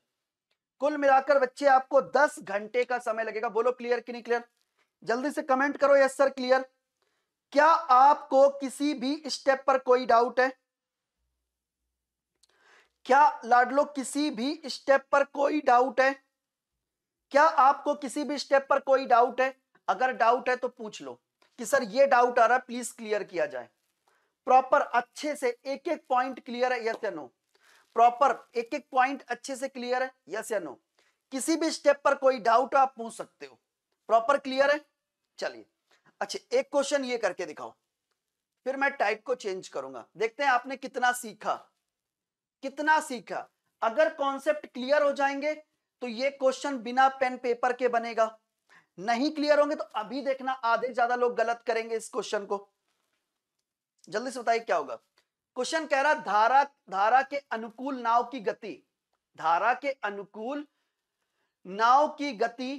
कुल मिलाकर बच्चे आपको 10 घंटे का समय लगेगा बोलो क्लियर कि नहीं क्लियर जल्दी से कमेंट करो यस सर क्लियर क्या आपको किसी भी स्टेप पर कोई डाउट है क्या लाडलो किसी भी स्टेप पर कोई डाउट है क्या आपको किसी भी स्टेप पर कोई डाउट है अगर डाउट है तो पूछ लो कि सर ये डाउट आ रहा है प्लीज क्लियर किया जाए प्रॉपर अच्छे से एक एक पॉइंट क्लियर है यस या नो प्रॉपर एक एक पॉइंट अच्छे से क्लियर है यस या नो किसी भी स्टेप पर कोई डाउट आप पूछ सकते हो प्रॉपर क्लियर है चलिए अच्छा एक क्वेश्चन ये करके दिखाओ फिर मैं टाइप को चेंज करूंगा देखते हैं आपने कितना सीखा कितना सीखा अगर कॉन्सेप्ट क्लियर हो जाएंगे तो ये क्वेश्चन बिना पेन पेपर के बनेगा नहीं क्लियर होंगे तो अभी देखना आधे ज्यादा लोग गलत करेंगे इस क्वेश्चन को जल्दी से बताइए क्या होगा क्वेश्चन कह रहा धारा धारा के अनुकूल नाव की गति धारा के अनुकूल नाव की गति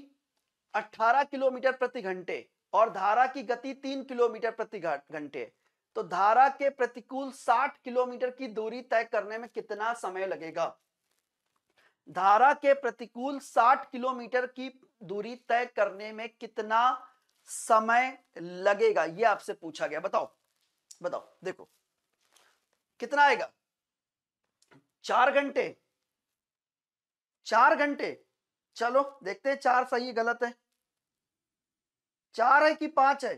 18 किलोमीटर प्रति घंटे और धारा की गति 3 किलोमीटर प्रति घंटे तो धारा के प्रतिकूल 60 किलोमीटर की दूरी तय करने में कितना समय लगेगा धारा के प्रतिकूल 60 किलोमीटर की दूरी तय करने में कितना समय लगेगा यह आपसे पूछा गया बताओ बताओ देखो कितना आएगा चार घंटे चार घंटे चलो देखते हैं चार सही गलत है चार है कि पांच है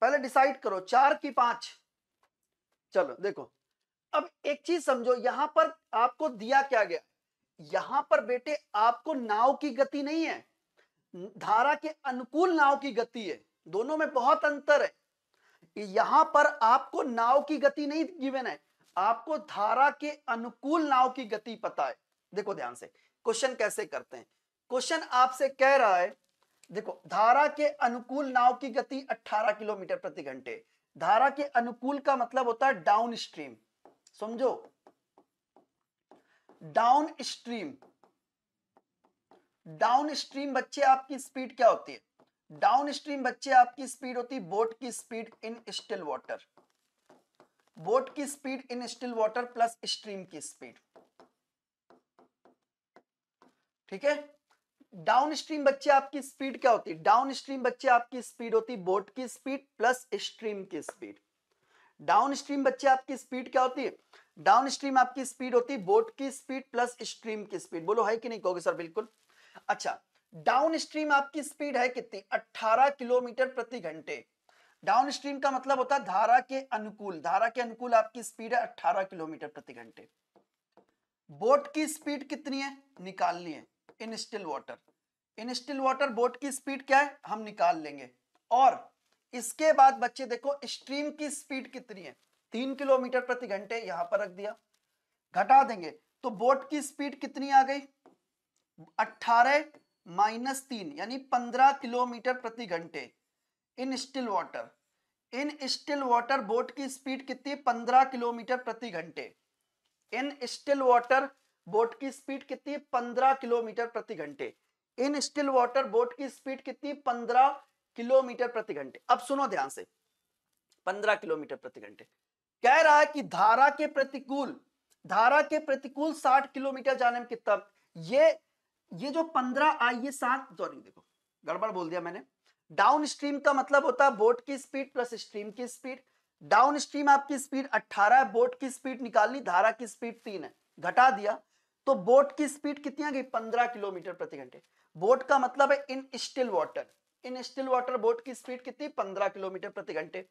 पहले डिसाइड करो चार की पांच चलो देखो अब एक चीज समझो यहां पर आपको दिया क्या गया यहां पर बेटे आपको नाव की गति नहीं है धारा के अनुकूल नाव की गति है दोनों में बहुत अंतर है यहां पर आपको नाव की गति नहीं गिवन है आपको धारा के अनुकूल नाव की गति पता है देखो ध्यान से क्वेश्चन कैसे करते हैं क्वेश्चन आपसे कह रहा है देखो धारा के अनुकूल नाव की गति 18 किलोमीटर प्रति घंटे धारा के अनुकूल का मतलब होता है डाउन स्ट्रीम समझो डाउन स्ट्रीम डाउन स्ट्रीम बच्चे आपकी स्पीड क्या होती है डाउन स्ट्रीम बच्चे आपकी स्पीड होती बोट की speed in still water boat की speed in still water plus stream की स्पीड ठीक है डाउन स्ट्रीम बच्चे आपकी स्पीड क्या होती डाउन स्ट्रीम बच्चे आपकी स्पीड होती बोट की स्पीड प्लस स्ट्रीम की स्पीड डाउन स्ट्रीम बच्चे आपकी स्पीड क्या होती है डाउन स्ट्रीम आपकी स्पीड होती बोट की स्पीड प्लस स्ट्रीम की स्पीड बोलो है कि नहीं कहोगे सर बिल्कुल अच्छा डाउनस्ट्रीम आपकी स्पीड है कितनी 18 किलोमीटर प्रति घंटे डाउनस्ट्रीम का मतलब होता है धारा के अनुकूल धारा के अनुकूल आपकी स्पीड है 18 किलोमीटर प्रति घंटे बोट की स्पीड कितनी है निकालनी है in still water in still water boat की स्पीड क्या है हम निकाल लेंगे और इसके बाद बच्चे देखो स्ट्रीम की स्पीड कितनी है तीन किलोमीटर प्रति घंटे यहां पर रख दिया घटा देंगे तो बोट की स्पीड कितनी आ गई माइनस तीन यानी पंद्रह किलोमीटर प्रति घंटे in still water in still water boat की स्पीड कितनी पंद्रह किलोमीटर प्रति घंटे इन स्टिल वाटर बोट की स्पीड कितनी पंद्रह किलोमीटर प्रति घंटे इन स्टिल वाटर बोट की स्पीड कितनी पंद्रह किलोमीटर प्रति घंटे अब सुनो ध्यान से पंद्रह किलोमीटर प्रति घंटे कह रहा है कि धारा के प्रतिकूल धारा के प्रतिकूल साठ किलोमीटर जाने में कितना ये ये जो पंद्रह आई ये सात सॉरी देखो गड़बड़ बोल दिया मैंने डाउन स्ट्रीम का मतलब होता है बोट की स्पीड प्लस स्ट्रीम की स्पीड डाउन स्ट्रीम आपकी स्पीड अट्ठारह है बोट की स्पीड निकालनी धारा की स्पीड तीन है घटा दिया तो बोट की स्पीड कितनी आ गई पंद्रह किलोमीटर प्रति घंटे बोट का मतलब है in still water in still water boat की स्पीड कितनी पंद्रह किलोमीटर प्रति घंटे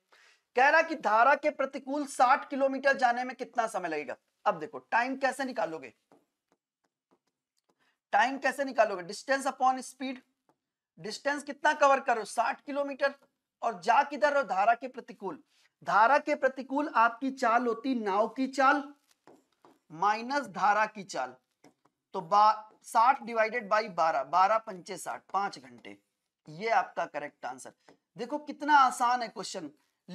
कह रहा कि धारा के प्रतिकूल साठ किलोमीटर जाने में कितना समय लगेगा अब देखो टाइम कैसे निकालोगे टाइम कैसे निकालोगे डिस्टेंस अपॉन स्पीड डिस्टेंस कितना कवर करो 60 किलोमीटर और जा किधर और धारा के प्रतिकूल धारा के प्रतिकूल आपकी चाल होती नाव की चाल माइनस धारा की चाल तो साठ डिवाइडेड बाई बारह बारह पंचे साठ पांच घंटे ये आपका करेक्ट आंसर देखो कितना आसान है क्वेश्चन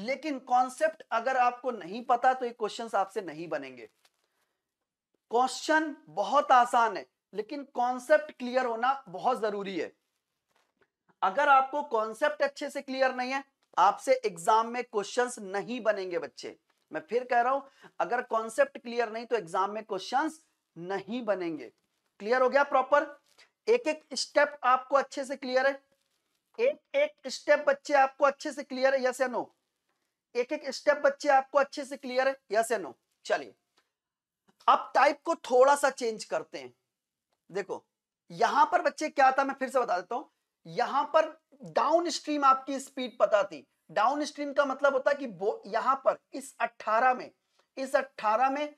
लेकिन कॉन्सेप्ट अगर आपको नहीं पता तो ये क्वेश्चंस आपसे नहीं बनेंगे क्वेश्चन बहुत आसान है लेकिन कॉन्सेप्ट क्लियर होना बहुत जरूरी है अगर आपको कॉन्सेप्ट अच्छे से क्लियर नहीं है आपसे एग्जाम में क्वेश्चंस नहीं बनेंगे बच्चे मैं फिर कह रहा हूं अगर कॉन्सेप्ट क्लियर नहीं तो एग्जाम में क्वेश्चंस नहीं बनेंगे क्लियर हो गया प्रॉपर एक एक स्टेप आपको अच्छे से क्लियर है एक एक स्टेप बच्चे आपको अच्छे से क्लियर है यस या नो एक एक स्टेप बच्चे आपको अच्छे से क्लियर है यस या नो चलिए अब टाइप को थोड़ा सा चेंज करते हैं देखो यहां पर बच्चे क्या था मैं फिर से बता देता हूं यहां पर डाउन स्ट्रीम आपकी स्पीड पता थी डाउन स्ट्रीम का मतलब होता कि यहां पर इस 18 में इस 18 में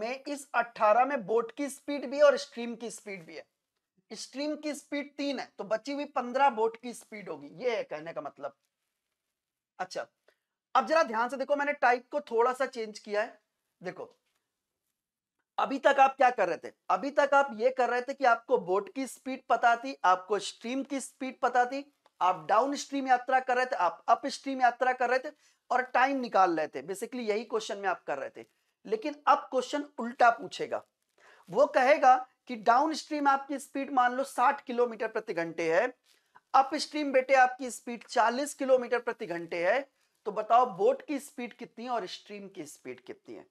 मैं इस 18 में बोट की स्पीड भी है और स्ट्रीम की स्पीड भी है स्ट्रीम की स्पीड तीन है तो बची हुई पंद्रह बोट की स्पीड होगी ये है कहने का मतलब अच्छा अब जरा ध्यान से देखो मैंने टाइप को थोड़ा सा चेंज किया है देखो अभी तक आप क्या कर रहे थे अभी तक आप ये कर रहे थे कि आपको बोट की स्पीड पता थी आपको स्ट्रीम की स्पीड पता थी आप डाउन स्ट्रीम यात्रा कर रहे थे आप अप स्ट्रीम यात्रा कर रहे थे और टाइम निकाल रहे थे बेसिकली यही क्वेश्चन में आप कर रहे थे लेकिन अब क्वेश्चन उल्टा पूछेगा वो कहेगा कि डाउन स्ट्रीम आपकी स्पीड मान लो 60 किलोमीटर प्रति घंटे है अप स्ट्रीम बेटे आपकी स्पीड 40 किलोमीटर प्रति घंटे है तो बताओ बोट की स्पीड कितनी और स्ट्रीम की स्पीड कितनी है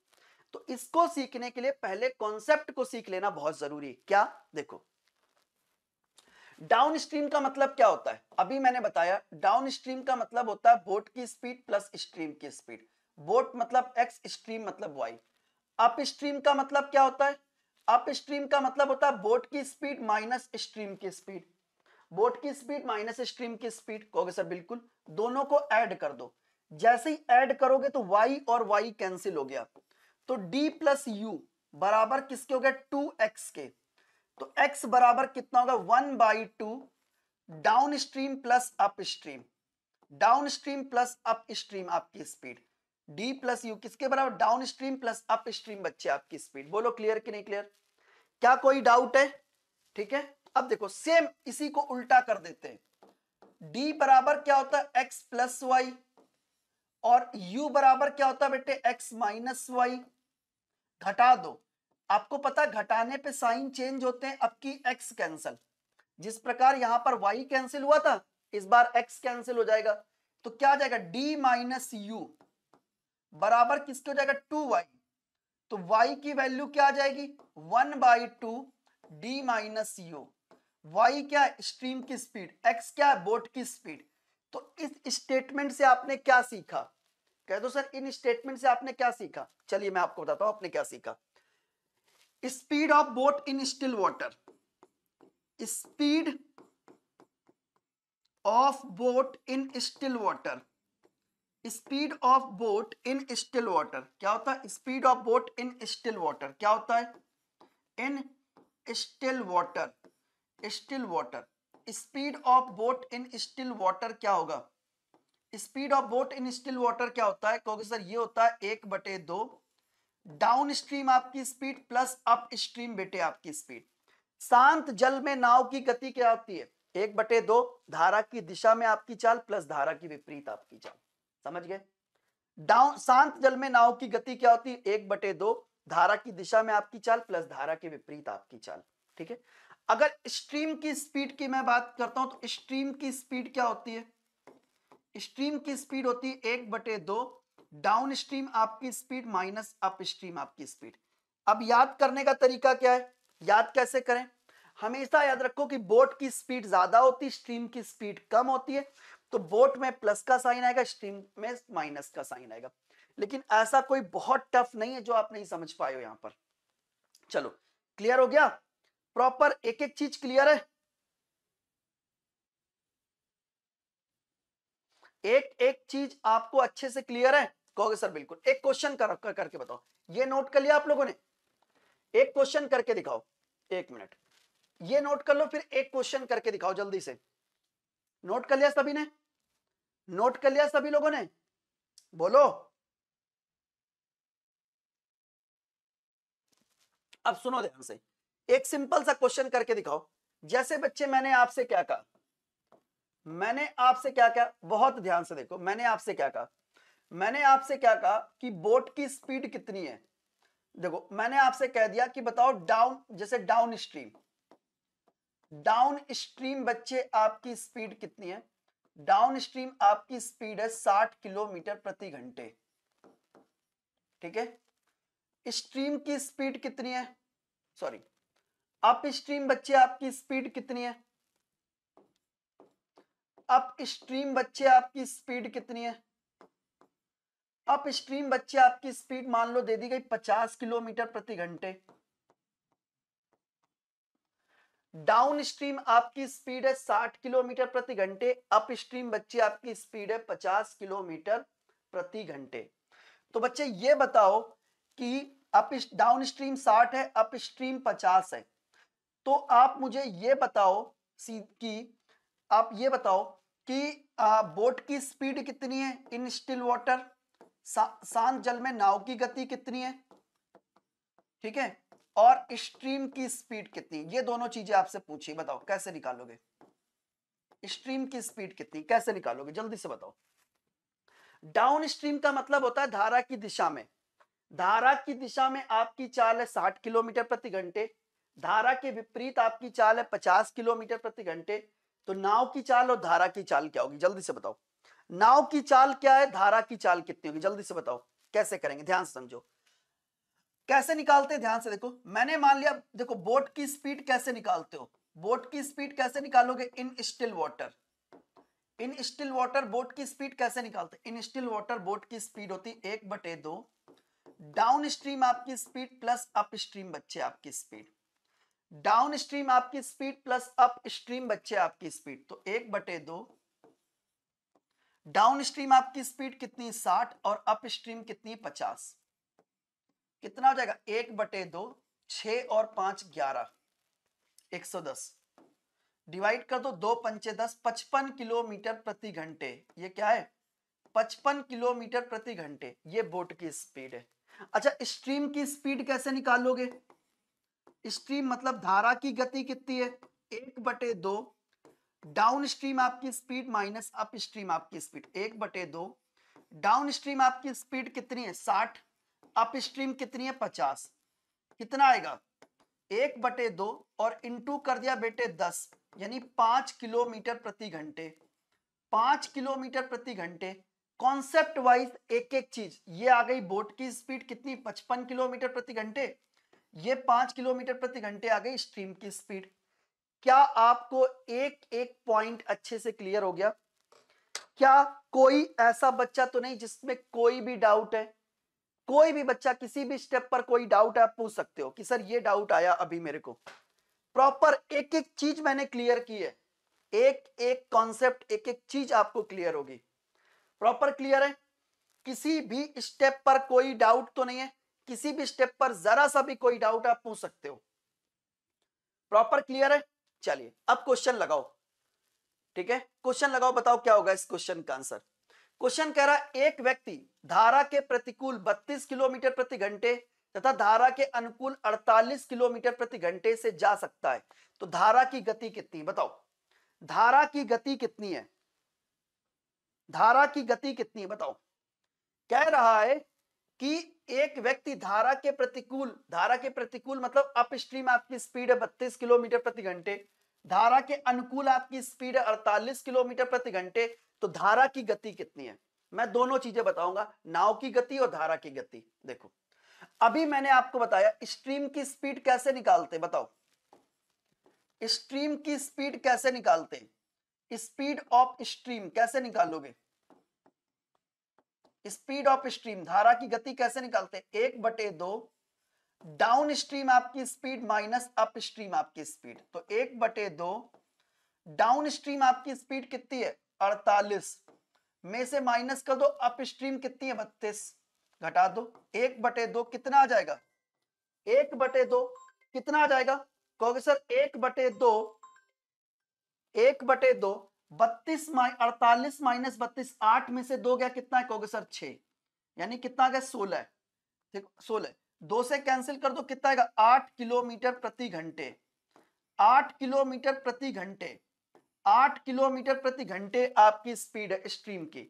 तो इसको सीखने के लिए पहले कॉन्सेप्ट को सीख लेना बहुत जरूरी है क्या देखो डाउन स्ट्रीम का मतलब क्या होता है अभी मैंने बताया डाउन स्ट्रीम का मतलब होता है बोट की स्पीड प्लस स्ट्रीम की स्पीड बोट मतलब एक्स स्ट्रीम मतलब वाई अप स्ट्रीम का मतलब क्या होता है अप स्ट्रीम का मतलब होता है बोट की स्पीड माइनस स्ट्रीम की स्पीड बोट की स्पीड माइनस स्ट्रीम की स्पीड कहोगे सर बिल्कुल दोनों को ऐड कर दो जैसे ही ऐड करोगे तो वाई और वाई कैंसिल हो गया आपको तो d प्लस यू बराबर किसके हो गए टू एक्स के तो x बराबर कितना होगा one by two down stream plus up stream down stream plus up stream आपकी स्पीड d प्लस यू किसके बराबर down stream plus up stream बच्चे आपकी स्पीड बोलो क्लियर कि नहीं क्लियर क्या कोई डाउट है ठीक है अब देखो सेम इसी को उल्टा कर देते हैं d बराबर क्या होता है एक्स प्लस वाई और u बराबर क्या होता है बेटे x माइनस वाई घटा दो आपको पता घटाने पे साइन चेंज होते हैं अब की एक्स कैंसिल जिस प्रकार यहां पर वाई कैंसिल हुआ था इस बार एक्स कैंसिल हो जाएगा तो क्या आ जाएगा डी माइनस यू बराबर किसके हो जाएगा टू वाई तो वाई की वैल्यू क्या आ जाएगी one by two d minus u y क्या स्ट्रीम की स्पीड एक्स क्या बोट की स्पीड तो इस स्टेटमेंट से आपने क्या सीखा कह दो सर इन स्टेटमेंट से आपने क्या सीखा चलिए मैं आपको बताता हूं आपने क्या सीखा speed of boat in still water speed of boat in still water speed of boat in still water क्या होता है speed of boat in still water क्या होता है in still water still water speed of boat in still water क्या होगा speed of boat in still water क्या होता है क्योंकि सर ये होता है एक बटे दो डाउन स्ट्रीम आपकी स्पीड प्लस अप स्ट्रीम बेटे आपकी स्पीड शांत जल में नाव की गति क्या होती है एक बटे दो धारा की दिशा में आपकी चाल प्लस धारा की विपरीत आपकी चाल समझ गए डाउन शांत जल में नाव की गति क्या होती है एक बटे दो धारा की दिशा में आपकी चाल प्लस धारा के विपरीत आपकी चाल ठीक है अगर स्ट्रीम की स्पीड की मैं बात करता हूं तो स्ट्रीम की स्पीड क्या होती है स्ट्रीम की स्पीड होती है एक बटे दो डाउन स्ट्रीम आपकी स्पीड माइनस अप स्ट्रीम आपकी स्पीड अब याद करने का तरीका क्या है याद कैसे करें हमेशा याद रखो कि बोट की स्पीड ज्यादा होती है स्ट्रीम की स्पीड कम होती है तो बोट में प्लस का साइन आएगा स्ट्रीम में माइनस का साइन आएगा लेकिन ऐसा कोई बहुत टफ नहीं है जो आप नहीं समझ पाए हो यहां पर चलो क्लियर हो गया प्रॉपर एक एक चीज क्लियर है एक एक चीज आपको अच्छे से क्लियर है कहोगे सर बिल्कुल एक क्वेश्चन कर, कर, करके बताओ ये नोट कर लिया आप लोगों ने एक क्वेश्चन करके दिखाओ एक मिनट ये नोट कर लो फिर एक क्वेश्चन करके दिखाओ जल्दी से नोट कर लिया सभी ने नोट कर लिया सभी लोगों ने बोलो अब सुनो ध्यान से एक सिंपल सा क्वेश्चन करके दिखाओ जैसे बच्चे मैंने आपसे क्या कहा मैंने आपसे क्या क्या बहुत ध्यान से देखो मैंने आपसे क्या कहा मैंने आपसे क्या कहा कि बोट की स्पीड कितनी है देखो मैंने आपसे कह दिया कि बताओ डाउन जैसे डाउन स्ट्रीम डाउन स्ट्रीम बच्चे आपकी स्पीड कितनी है डाउन स्ट्रीम आपकी स्पीड है 60 किलोमीटर प्रति घंटे ठीक है स्ट्रीम की स्पीड कितनी है सॉरी अप स्ट्रीम बच्चे आपकी स्पीड कितनी है अप स्ट्रीम बच्चे आपकी स्पीड कितनी है अप स्ट्रीम बच्चे आपकी स्पीड मान लो दे दी गई 50 किलोमीटर प्रति घंटे डाउन स्ट्रीम आपकी स्पीड है 60 किलोमीटर प्रति घंटे अप स्ट्रीम बच्चे आपकी स्पीड है 50 किलोमीटर प्रति घंटे तो बच्चे ये बताओ कि अप डाउन स्ट्रीम 60 है अप स्ट्रीम 50 है तो आप मुझे ये बताओ कि आप ये बताओ कि बोट की स्पीड कितनी है इन स्टिल वाटर शांत जल में नाव की गति कितनी है ठीक है और स्ट्रीम की स्पीड कितनी ये दोनों चीजें आपसे पूछी बताओ कैसे निकालोगे स्ट्रीम की स्पीड कितनी कैसे निकालोगे जल्दी से बताओ डाउन स्ट्रीम का मतलब होता है धारा की दिशा में धारा की दिशा में आपकी चाल है साठ किलोमीटर प्रति घंटे धारा के विपरीत आपकी चाल है पचास किलोमीटर प्रति घंटे तो नाव की चाल और धारा की चाल क्या होगी जल्दी से बताओ नाव की चाल क्या है धारा की चाल कितनी होगी जल्दी से बताओ कैसे करेंगे ध्यान से समझो कैसे निकालते हैं ध्यान से देखो मैंने मान लिया देखो बोट की स्पीड कैसे निकालते हो बोट की स्पीड कैसे निकालोगे in still water in still water boat की स्पीड कैसे निकालते इन स्टिल वाटर बोट की स्पीड होती है एक बटे दो डाउन स्ट्रीम आपकी स्पीड प्लस अप स्ट्रीम बच्चे आपकी स्पीड डाउन स्ट्रीम आपकी स्पीड प्लस अप स्ट्रीम बच्चे आपकी स्पीड तो एक बटे दो डाउन स्ट्रीम आपकी स्पीड कितनी साठ और अप स्ट्रीम कितनी पचास कितना हो जाएगा एक बटे दो छ और पांच ग्यारह एक सौ दस डिवाइड कर दो दो पंचे दस पचपन किलोमीटर प्रति घंटे ये क्या है पचपन किलोमीटर प्रति घंटे ये बोट की स्पीड है अच्छा स्ट्रीम की स्पीड कैसे निकालोगे स्ट्रीम मतलब धारा की गति कितनी है एक बटे दो डाउन स्ट्रीम आपकी स्पीड माइनस अप स्ट्रीम आपकी स्पीड एक बटे दो डाउन स्ट्रीम आपकी स्पीड कितनी है साठ अप स्ट्रीम कितनी है पचास कितना आएगा एक बटे दो और इंटू कर दिया बेटे दस यानी पांच किलोमीटर प्रति घंटे पांच किलोमीटर प्रति घंटे कॉन्सेप्ट वाइज एक एक चीज ये आ गई बोट की स्पीड कितनी पचपन किलोमीटर प्रति घंटे ये पांच किलोमीटर प्रति घंटे आ गई स्ट्रीम की स्पीड क्या आपको एक एक पॉइंट अच्छे से क्लियर हो गया क्या कोई ऐसा बच्चा तो नहीं जिसमें कोई भी डाउट है कोई भी बच्चा किसी भी स्टेप पर कोई डाउट है आप पूछ सकते हो कि सर ये डाउट आया अभी मेरे को प्रॉपर एक एक चीज मैंने क्लियर की है एक एक कॉन्सेप्ट एक एक चीज आपको क्लियर होगी प्रॉपर क्लियर है किसी भी स्टेप पर कोई डाउट तो नहीं है किसी भी स्टेप पर जरा सा भी कोई डाउट आप पूछ सकते हो प्रॉपर क्लियर है चलिए अब क्वेश्चन लगाओ ठीक है क्वेश्चन लगाओ बताओ क्या होगा इस क्वेश्चन का आंसर क्वेश्चन कह रहा है एक व्यक्ति धारा के प्रतिकूल 32 किलोमीटर प्रति घंटे तथा धारा के अनुकूल 48 किलोमीटर प्रति घंटे से जा सकता है तो धारा की गति कितनी है? बताओ धारा की गति कितनी है धारा की गति कितनी है बताओ कह रहा है कि एक व्यक्ति धारा के प्रतिकूल धारा के प्रतिकूल मतलब अपस्ट्रीम आपकी स्पीड है बत्तीस किलोमीटर प्रति घंटे धारा के अनुकूल आपकी स्पीड है अड़तालीस किलोमीटर प्रति घंटे तो धारा की गति कितनी है मैं दोनों चीजें बताऊंगा नाव की गति और धारा की गति देखो अभी मैंने आपको बताया स्ट्रीम की स्पीड कैसे निकालते बताओ स्ट्रीम की स्पीड कैसे निकालते स्पीड ऑफ स्ट्रीम कैसे निकालोगे स्पीड ऑफ स्ट्रीम धारा की गति कैसे निकालते हैं एक बटे दो डाउन स्ट्रीम आपकी स्पीड माइनस अप स्ट्रीम आपकी स्पीड तो एक बटे दो डाउन स्ट्रीम आपकी स्पीड कितनी है अड़तालीस में से माइनस कर दो अप स्ट्रीम कितनी है बत्तीस घटा दो एक बटे दो कितना आ जाएगा एक बटे दो कितना आ जाएगा कहोगे सर एक बटे दो एक बटे दो बत्तीस अड़तालीस माइनस बत्तीस आठ में से दो गया कितना है कहोगे सर छ यानी कितना गया सोलह ठीक सोलह दो से कैंसिल कर दो कितना आएगा आठ किलोमीटर प्रति घंटे आठ किलोमीटर प्रति घंटे आठ किलोमीटर प्रति घंटे आपकी स्पीड है स्ट्रीम की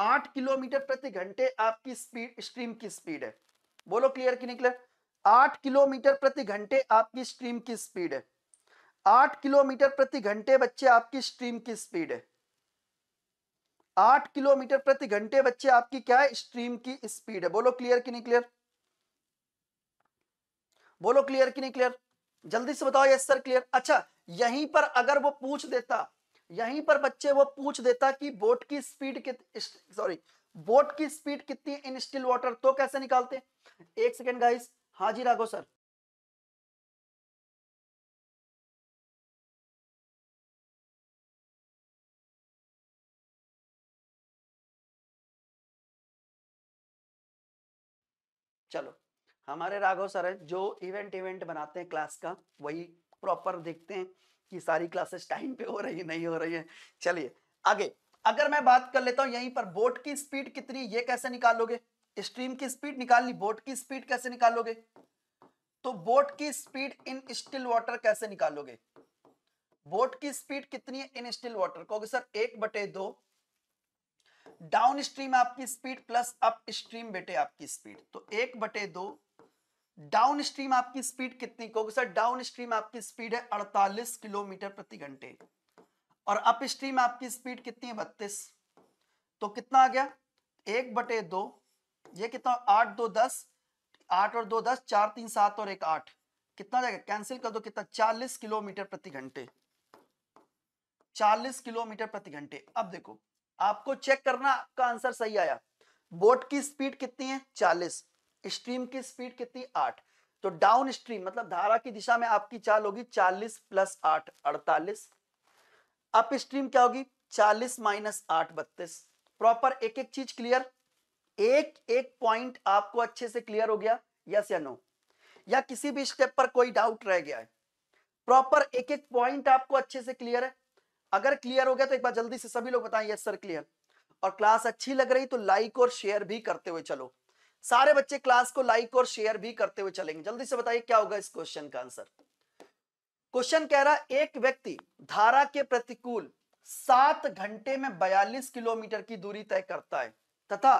आठ किलोमीटर प्रति घंटे आपकी स्पीड स्ट्रीम की स्पीड है बोलो क्लियर की निकले आठ किलोमीटर प्रति घंटे आपकी स्ट्रीम की स्पीड है आठ किलोमीटर प्रति घंटे बच्चे आपकी स्ट्रीम की स्पीड है आठ किलोमीटर प्रति घंटे बच्चे आपकी क्या है स्ट्रीम की स्पीड है बोलो क्लियर कि नहीं क्लियर बोलो क्लियर कि नहीं क्लियर जल्दी से बताओ यस सर क्लियर अच्छा यहीं पर अगर वो पूछ देता यहीं पर बच्चे वो पूछ देता कि बोट की स्पीड सॉरी बोट की स्पीड कितनी इन स्टिल वाटर तो कैसे निकालते एक सेकेंड गाइस हाजी राघो सर हमारे राघव सर है जो इवेंट इवेंट बनाते हैं क्लास का वही प्रॉपर देखते हैं कि सारी क्लासेस टाइम पे हो रही है नहीं हो रही है चलिए आगे अगर मैं बात कर लेता हूँ यहीं पर बोट की स्पीड कितनी ये कैसे निकालोगे स्ट्रीम की स्पीड निकालनी बोट की स्पीड कैसे निकालोगे तो बोट की स्पीड इन स्टिल वाटर कैसे निकालोगे बोट की स्पीड कितनी है इन स्टिल वाटर कहोगे सर एक बटे दो डाउन स्ट्रीम आपकी स्पीड प्लस अप स्ट्रीम बेटे आपकी स्पीड तो एक बटे दो डाउन स्ट्रीम आपकी स्पीड कितनी क्योंकि सर डाउन स्ट्रीम आपकी स्पीड है 48 किलोमीटर प्रति घंटे और अप स्ट्रीम आपकी स्पीड कितनी है बत्तीस तो कितना आ गया एक बटे दो ये कितना आठ दो दस आठ और दो दस चार तीन सात और एक आठ कितना जाएगा कैंसिल कर दो कितना चालीस किलोमीटर प्रति घंटे चालीस किलोमीटर प्रति घंटे अब देखो आपको चेक करना आपका आंसर सही आया बोट की स्पीड कितनी है चालीस स्ट्रीम की स्पीड कितनी आठ तो डाउन स्ट्रीम मतलब धारा की दिशा में आपकी चाल होगी चालीस प्लस आठ अड़तालीस अप स्ट्रीम क्या होगी चालीस माइनस आठ बत्तीस प्रॉपर एक एक चीज क्लियर एक एक पॉइंट आपको अच्छे से क्लियर हो गया यस या नो या किसी भी स्टेप पर कोई डाउट रह गया है प्रॉपर एक एक पॉइंट आपको अच्छे से क्लियर है अगर क्लियर हो गया तो एक बार जल्दी से सभी लोग बताएं यस सर क्लियर और क्लास अच्छी लग रही तो लाइक और शेयर भी करते हुए चलो सारे बच्चे क्लास को लाइक और शेयर भी करते हुए चलेंगे जल्दी से बताइए क्या होगा इस क्वेश्चन का आंसर क्वेश्चन कह रहा एक व्यक्ति धारा के प्रतिकूल सात घंटे में बयालीस किलोमीटर की दूरी तय करता है तथा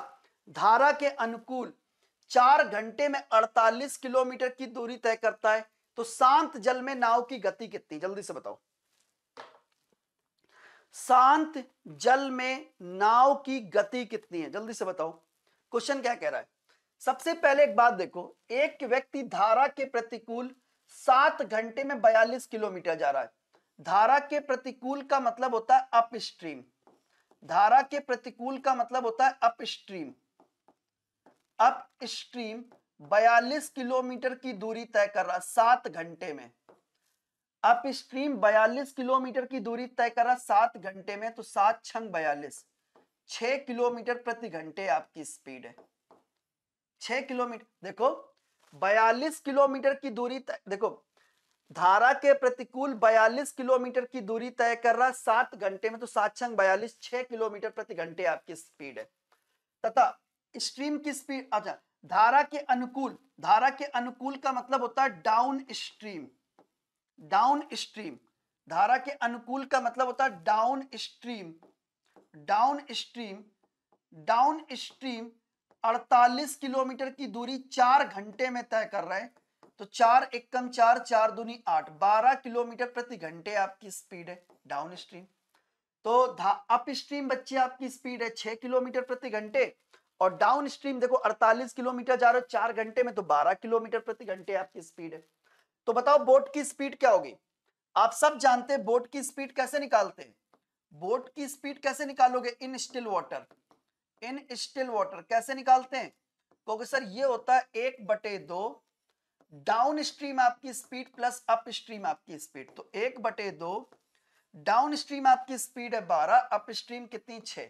धारा के अनुकूल चार घंटे में अड़तालीस किलोमीटर की दूरी तय करता है तो शांत जल में नाव की गति कितनी जल्दी से बताओ शांत जल में नाव की गति कितनी है जल्दी से बताओ क्वेश्चन क्या कह रहा है सबसे पहले एक बात देखो एक व्यक्ति धारा के प्रतिकूल सात घंटे में बयालीस किलोमीटर जा रहा है धारा के प्रतिकूल का मतलब होता है अपस्ट्रीम धारा के प्रतिकूल का मतलब होता है अपस्ट्रीम अपस्ट्रीम बयालीस किलोमीटर की दूरी तय कर रहा सात घंटे में अपस्ट्रीम बयालीस किलोमीटर की दूरी तय कर रहा सात घंटे में तो सात छंग बयालीस छह किलोमीटर प्रति घंटे आपकी स्पीड है छह किलोमीटर देखो बयालीस किलोमीटर की दूरी तय देखो धारा के प्रतिकूल बयालीस किलोमीटर की दूरी तय कर रहा सात घंटे में तो सात छंग बयालीस छह किलोमीटर प्रति घंटे आपकी स्पीड है तथा स्ट्रीम की स्पीड अच्छा धारा के अनुकूल धारा के अनुकूल का मतलब होता है डाउन स्ट्रीम डाउन स्ट्रीम धारा के अनुकूल का मतलब होता है down stream down stream down stream अड़तालीस किलोमीटर की दूरी चार घंटे में तय कर रहे हैं तो चार एक कम चार चार दूनी आठ बारह किलोमीटर प्रति घंटे आपकी स्पीड है डाउन स्ट्रीम तो अप स्ट्रीम बच्चे आपकी स्पीड है छह किलोमीटर प्रति घंटे और डाउन स्ट्रीम देखो 48 किलोमीटर जा रहे हो चार घंटे में तो 12 किलोमीटर प्रति घंटे आपकी स्पीड है तो बताओ बोट की स्पीड क्या होगी आप सब जानते हैं बोट की स्पीड कैसे निकालते हैं बोट की स्पीड कैसे निकालोगे in still water in still water कैसे निकालते हैं क्योंकि सर ये होता है एक बटे दो डाउन स्ट्रीम आपकी स्पीड प्लस अप स्ट्रीम आपकी स्पीड तो एक बटे दो डाउन स्ट्रीम आपकी स्पीड है बारह अप स्ट्रीम कितनी छ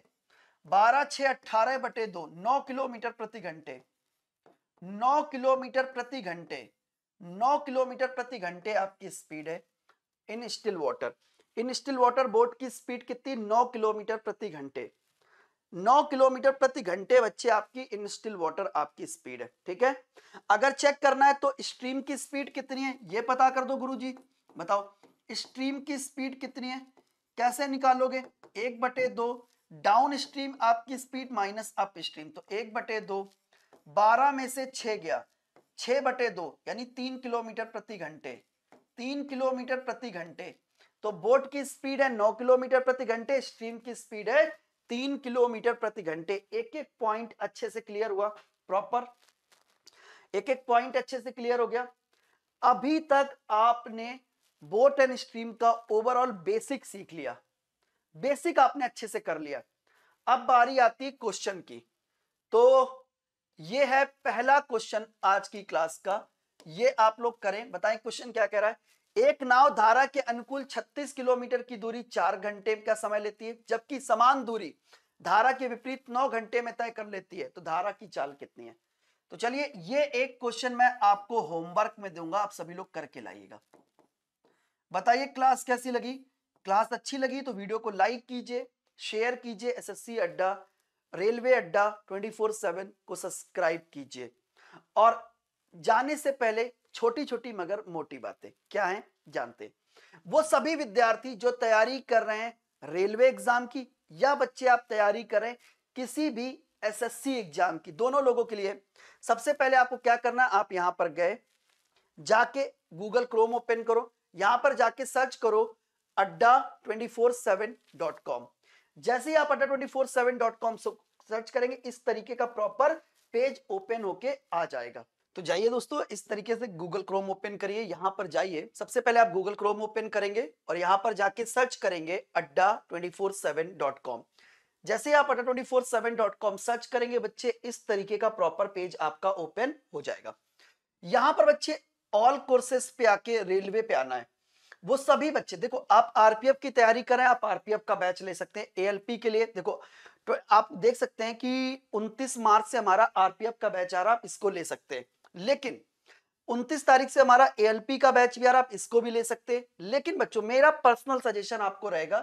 बारह छ अट्ठारह बटे दो नौ किलोमीटर प्रति घंटे नौ किलोमीटर प्रति घंटे नौ किलोमीटर प्रति घंटे आपकी स्पीड है in still water in still water boat की स्पीड कितनी नौ किलोमीटर प्रति घंटे नौ किलोमीटर प्रति घंटे बच्चे आपकी इन स्टिल वाटर आपकी स्पीड है ठीक है अगर चेक करना है तो स्ट्रीम की स्पीड कितनी है ये पता कर दो गुरुजी बताओ स्ट्रीम की स्पीड कितनी है कैसे निकालोगे एक बटे दो डाउन स्ट्रीम आपकी स्पीड माइनस अप स्ट्रीम तो एक बटे दो बारह में से छ गया छ बटे दो यानी तीन किलोमीटर प्रति घंटे तीन किलोमीटर प्रति घंटे तो बोट की स्पीड है नौ किलोमीटर प्रति घंटे स्ट्रीम की स्पीड है तीन किलोमीटर प्रति घंटे एक एक पॉइंट अच्छे से क्लियर हुआ प्रॉपर एक एक पॉइंट अच्छे से क्लियर हो गया अभी तक आपने बोट एंड स्ट्रीम का ओवरऑल बेसिक सीख लिया बेसिक आपने अच्छे से कर लिया अब बारी आती क्वेश्चन की तो ये है पहला क्वेश्चन आज की क्लास का ये आप लोग करें बताएं क्वेश्चन क्या कह रहा है एक नाव धारा के अनुकूल 36 किलोमीटर की दूरी चार घंटे का समय लेती है जबकि समान दूरी धारा के विपरीत नौ घंटे में तय कर लेती है तो धारा की चाल कितनी है तो चलिए ये एक क्वेश्चन मैं आपको होमवर्क में दूंगा आप सभी लोग करके लाइएगा बताइए क्लास कैसी लगी क्लास अच्छी लगी तो वीडियो को लाइक कीजिए शेयर कीजिए एसएससी अड्डा रेलवे अड्डा 24/7 को सब्सक्राइब कीजिए और जाने से पहले छोटी छोटी मगर मोटी बातें क्या है जानते हैं वो सभी विद्यार्थी जो तैयारी कर रहे हैं रेलवे एग्जाम की या बच्चे आप तैयारी करें किसी भी एसएससी एग्जाम की दोनों लोगों के लिए सबसे पहले आपको क्या करना आप यहां पर गए जाके गूगल क्रोम ओपन करो यहां पर जाके सर्च करो अड्डा ट्वेंटी फोर जैसे ही आप अड्डा ट्वेंटी फोर सर्च करेंगे इस तरीके का प्रॉपर पेज ओपन होके आ जाएगा तो जाइए दोस्तों इस तरीके से गूगल क्रोम ओपन करिए यहाँ पर जाइए सबसे पहले आप गूगल क्रोम ओपन करेंगे और यहाँ पर जाके सर्च करेंगे Adda twenty four seven dot com जैसे आप Adda twenty four seven dot com search करेंगे बच्चे इस तरीके का प्रॉपर पेज आपका ओपन हो जाएगा यहाँ पर बच्चे ऑल कोर्सेस पे आके रेलवे पे आना है वो सभी बच्चे देखो आप आरपीएफ की तैयारी करें आप आरपीएफ का बैच ले सकते हैं एएलपी के लिए देखो तो आप देख सकते हैं कि 29 मार्च से हमारा आरपीएफ का बैच आ रहा आप इसको ले सकते हैं लेकिन 29 तारीख से हमारा एएलपी का बैच भी यार आप इसको भी ले सकते लेकिन बच्चों मेरा पर्सनल सजेशन आपको रहेगा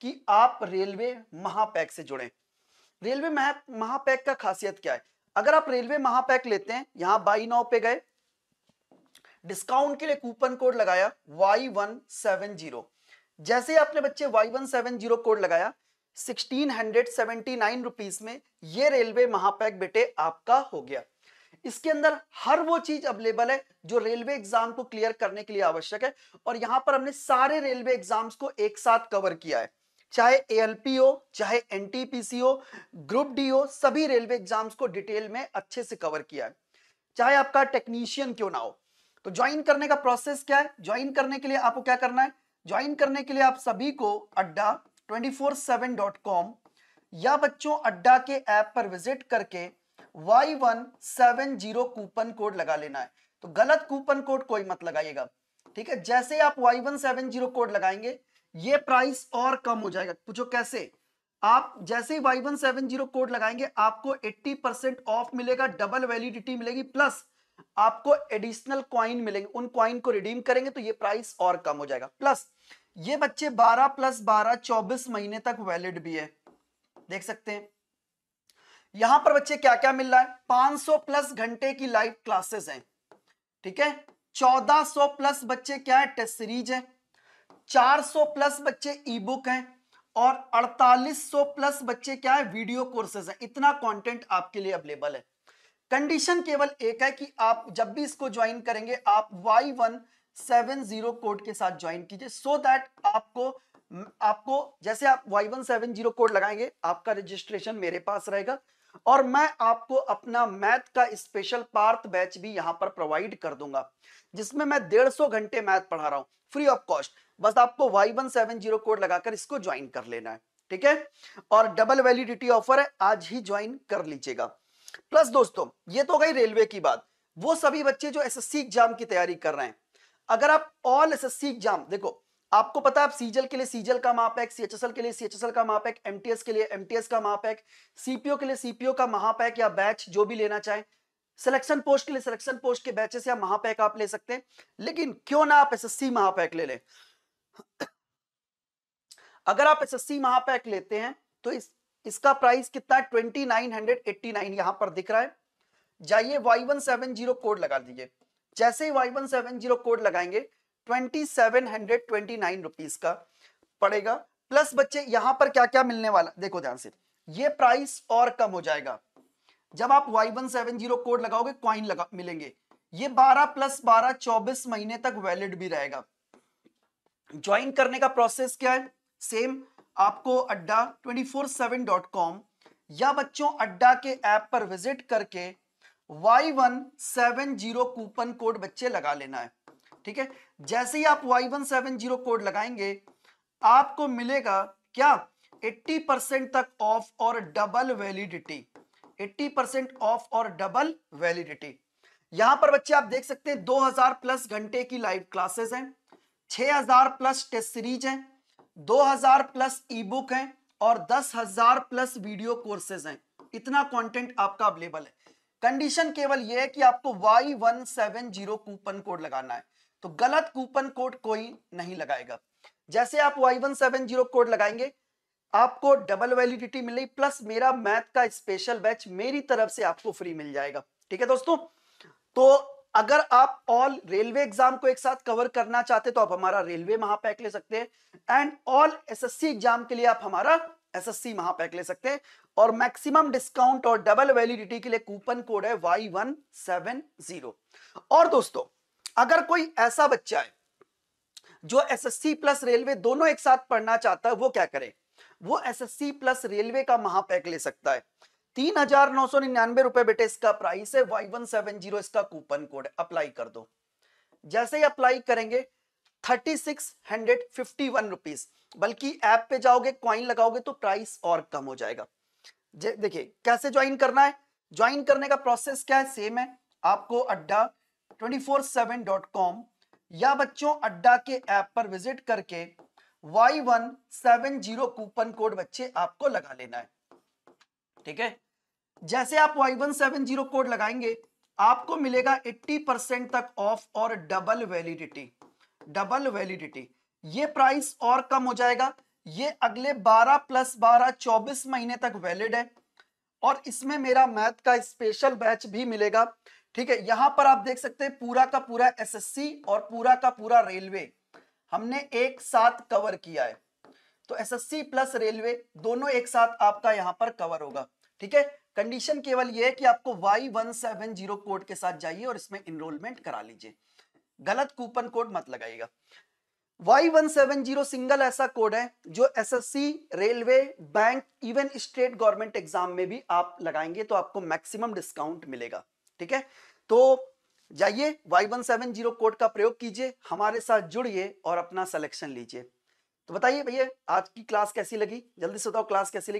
कि आप रेलवे महापैक से जुड़े रेलवे महापैक का खासियत क्या है अगर आप रेलवे महापैक लेते हैं यहां बाई नाव पे गए डिस्काउंट के लिए कूपन कोड लगाया वाई वन सेवन जीरो जैसे आपने बच्चे Y one seven zero code लगाया sixteen hundred seventy nine rupees में ये रेलवे महापैक बेटे आपका हो गया इसके अंदर हर वो चीज अवेलेबल है जो रेलवे एग्जाम को क्लियर करने के लिए आवश्यक है और यहां पर हमने सारे रेलवे एग्जाम्स को एक साथ कवर किया है चाहे ए हो चाहे एन हो ग्रुप डी हो सभी रेलवे एग्जाम्स को डिटेल में अच्छे से कवर किया है चाहे आपका टेक्नीशियन क्यों ना हो तो ज्वाइन करने का प्रोसेस क्या है ज्वाइन करने के लिए आपको क्या करना है ज्वाइन करने के लिए आप सभी को अड्डा ट्वेंटी या बच्चों अड्डा के ऐप पर विजिट करके Y one seven zero coupon code लगा लेना है तो गलत कूपन कोड कोई मत लगाइएगा ठीक है जैसे आप Y one seven zero code लगाएंगे ये प्राइस और कम हो जाएगा पूछो कैसे आप जैसे ही Y one seven zero code लगाएंगे आपको एट्टी परसेंट ऑफ मिलेगा डबल वैलिडिटी मिलेगी प्लस आपको एडिशनल क्वाइन मिलेंगे उन क्वाइन को रिडीम करेंगे तो ये प्राइस और कम हो जाएगा प्लस ये बच्चे 12 प्लस 12 24 महीने तक वैलिड भी है देख सकते हैं यहां पर बच्चे क्या क्या मिल रहा है 500 प्लस घंटे की लाइव क्लासेस हैं ठीक है 1400 प्लस बच्चे क्या है टेस्ट सीरीज है 400 प्लस बच्चे ई बुक है और 4800 प्लस बच्चे क्या है वीडियो कोर्सेज है इतना कंटेंट आपके लिए अवेलेबल है कंडीशन केवल एक है कि आप जब भी इसको ज्वाइन करेंगे आप Y one seven zero code के साथ ज्वाइन कीजिए सो दैट आपको आपको जैसे आप Y one seven zero code लगाएंगे आपका रजिस्ट्रेशन मेरे पास रहेगा और मैं आपको अपना मैथ का स्पेशल पार्थ बैच भी यहाँ पर प्रोवाइड कर दूंगा जिसमें मैं डेढ़ सौ घंटे मैथ पढ़ा रहा हूँ फ्री ऑफ कॉस्ट बस आपको Y one seven zero code लगाकर इसको ज्वाइन कर लेना है ठीक है और डबल वैलिडिटी ऑफर है आज ही ज्वाइन कर लीजिएगा प्लस दोस्तों ये तो गई रेलवे की बात वो सभी बच्चे जो एस एग्जाम की तैयारी कर रहे हैं अगर आप ऑल एस एग्जाम देखो आपको पता है आप सीजल के लिए सीजल का मापैक सीएचएसएल के लिए सीएचएसएल का मापैक एमटीएस के लिए एमटीएस का मापैक सीपीओ के लिए सीपीओ का महापैक या बैच जो भी लेना चाहे सिलेक्शन पोस्ट के लिए सिलेक्शन पोस्ट के बैचेस या महापैक आप ले सकते हैं लेकिन क्यों ना आप एसएससी महापैक ले लें अगर आप एसएससी महापैक लेते हैं तो इस इसका प्राइस कितना twenty nine hundred eighty nine यहां पर दिख रहा है जाइए Y one seven zero code लगा दीजिए जैसे ही Y one seven zero code लगाएंगे twenty seven hundred twenty nine rupees का पड़ेगा प्लस बच्चे यहां पर क्या क्या मिलने वाला देखो ध्यान से ये प्राइस और कम हो जाएगा जब आप Y one seven zero code लगाओगे क्वाइन लगा मिलेंगे ये बारह प्लस बारह चौबीस महीने तक वैलिड भी रहेगा ज्वाइन करने का प्रोसेस क्या है सेम आपको Adda twenty four seven dot com या बच्चों अड्डा के ऐप पर विजिट करके Y one seven zero coupon code बच्चे लगा लेना है ठीक है जैसे ही आप Y one seven zero code लगाएंगे आपको मिलेगा क्या 80 परसेंट तक ऑफ और डबल वैलिडिटी 80 परसेंट ऑफ और डबल वैलिडिटी यहां पर बच्चे आप देख सकते हैं 2000 प्लस घंटे की लाइव क्लासेस हैं 6000 प्लस टेस्ट सीरीज हैं 2000 प्लस ई बुक है और 10000 प्लस वीडियो कोर्सेज हैं इतना कंटेंट आपका अवेलेबल है कंडीशन केवल यह है कि आपको Y one seven zero coupon code लगाना है तो गलत कूपन कोड कोई नहीं लगाएगा जैसे आप Y one seven zero code लगाएंगे आपको डबल वैलिडिटी मिल रही प्लस मेरा मैथ का स्पेशल बैच मेरी तरफ से आपको फ्री मिल जाएगा ठीक है दोस्तों तो अगर आप ऑल रेलवे एग्जाम को एक साथ कवर करना चाहते तो आप हमारा रेलवे महापैक ले सकते हैं एंड ऑल एसएससी एग्जाम के लिए आप हमारा एसएससी महापैक ले सकते हैं और मैक्सिमम डिस्काउंट और डबल वैलिडिटी के लिए कूपन कोड है वाई वन सेवन जीरो और दोस्तों अगर कोई ऐसा बच्चा है जो एसएससी प्लस रेलवे दोनों एक साथ पढ़ना चाहता है वो क्या करे वो एसएससी प्लस रेलवे का महापैक ले सकता है तीन हजार नौ सौ निन्यानवे रुपए बेटे इसका प्राइस है वाई वन सेवन जीरो इसका कूपन कोड है अप्लाई कर दो जैसे ही अप्लाई करेंगे thirty six hundred fifty one rupees बल्कि ऐप पे जाओगे क्वाइन लगाओगे तो प्राइस और कम हो जाएगा देखिए कैसे ज्वाइन करना है ज्वाइन करने का प्रोसेस क्या है सेम है आपको अड्डा 247.com या बच्चों अड्डा के ऐप पर विजिट करके Y170 कूपन कोड बच्चे आपको लगा लेना है ठीक है जैसे आप Y170 कोड लगाएंगे आपको मिलेगा 80 तक ऑफ और डबल वैलिडिटी डबल वैलिडिटी ये प्राइस और कम हो जाएगा ये अगले 12 प्लस 12 24 महीने तक वैलिड है और इसमें मेरा मैथ का स्पेशल बैच भी मिलेगा ठीक है यहां पर आप देख सकते हैं पूरा का पूरा एसएससी और पूरा का पूरा रेलवे हमने एक साथ कवर किया है तो एसएससी प्लस रेलवे दोनों एक साथ आपका यहां पर कवर होगा ठीक है कंडीशन केवल यह है कि आपको Y one seven zero code के साथ जाइए और इसमें इनरोलमेंट करा लीजिए गलत कूपन कोड मत लगाइएगा Y one seven zero single ऐसा कोड है जो SSC railway bank even state government exam में भी आप लगाएंगे तो आपको मैक्सिमम डिस्काउंट मिलेगा ठीक है तो जाइए Y170 कोड का प्रयोग कीजिए हमारे साथ जुड़िए और अपना सिलेक्शन लीजिए तो बताइए भैया आज की क्लास कैसी लगी जल्दी से बताओ क्लास कैसी लगी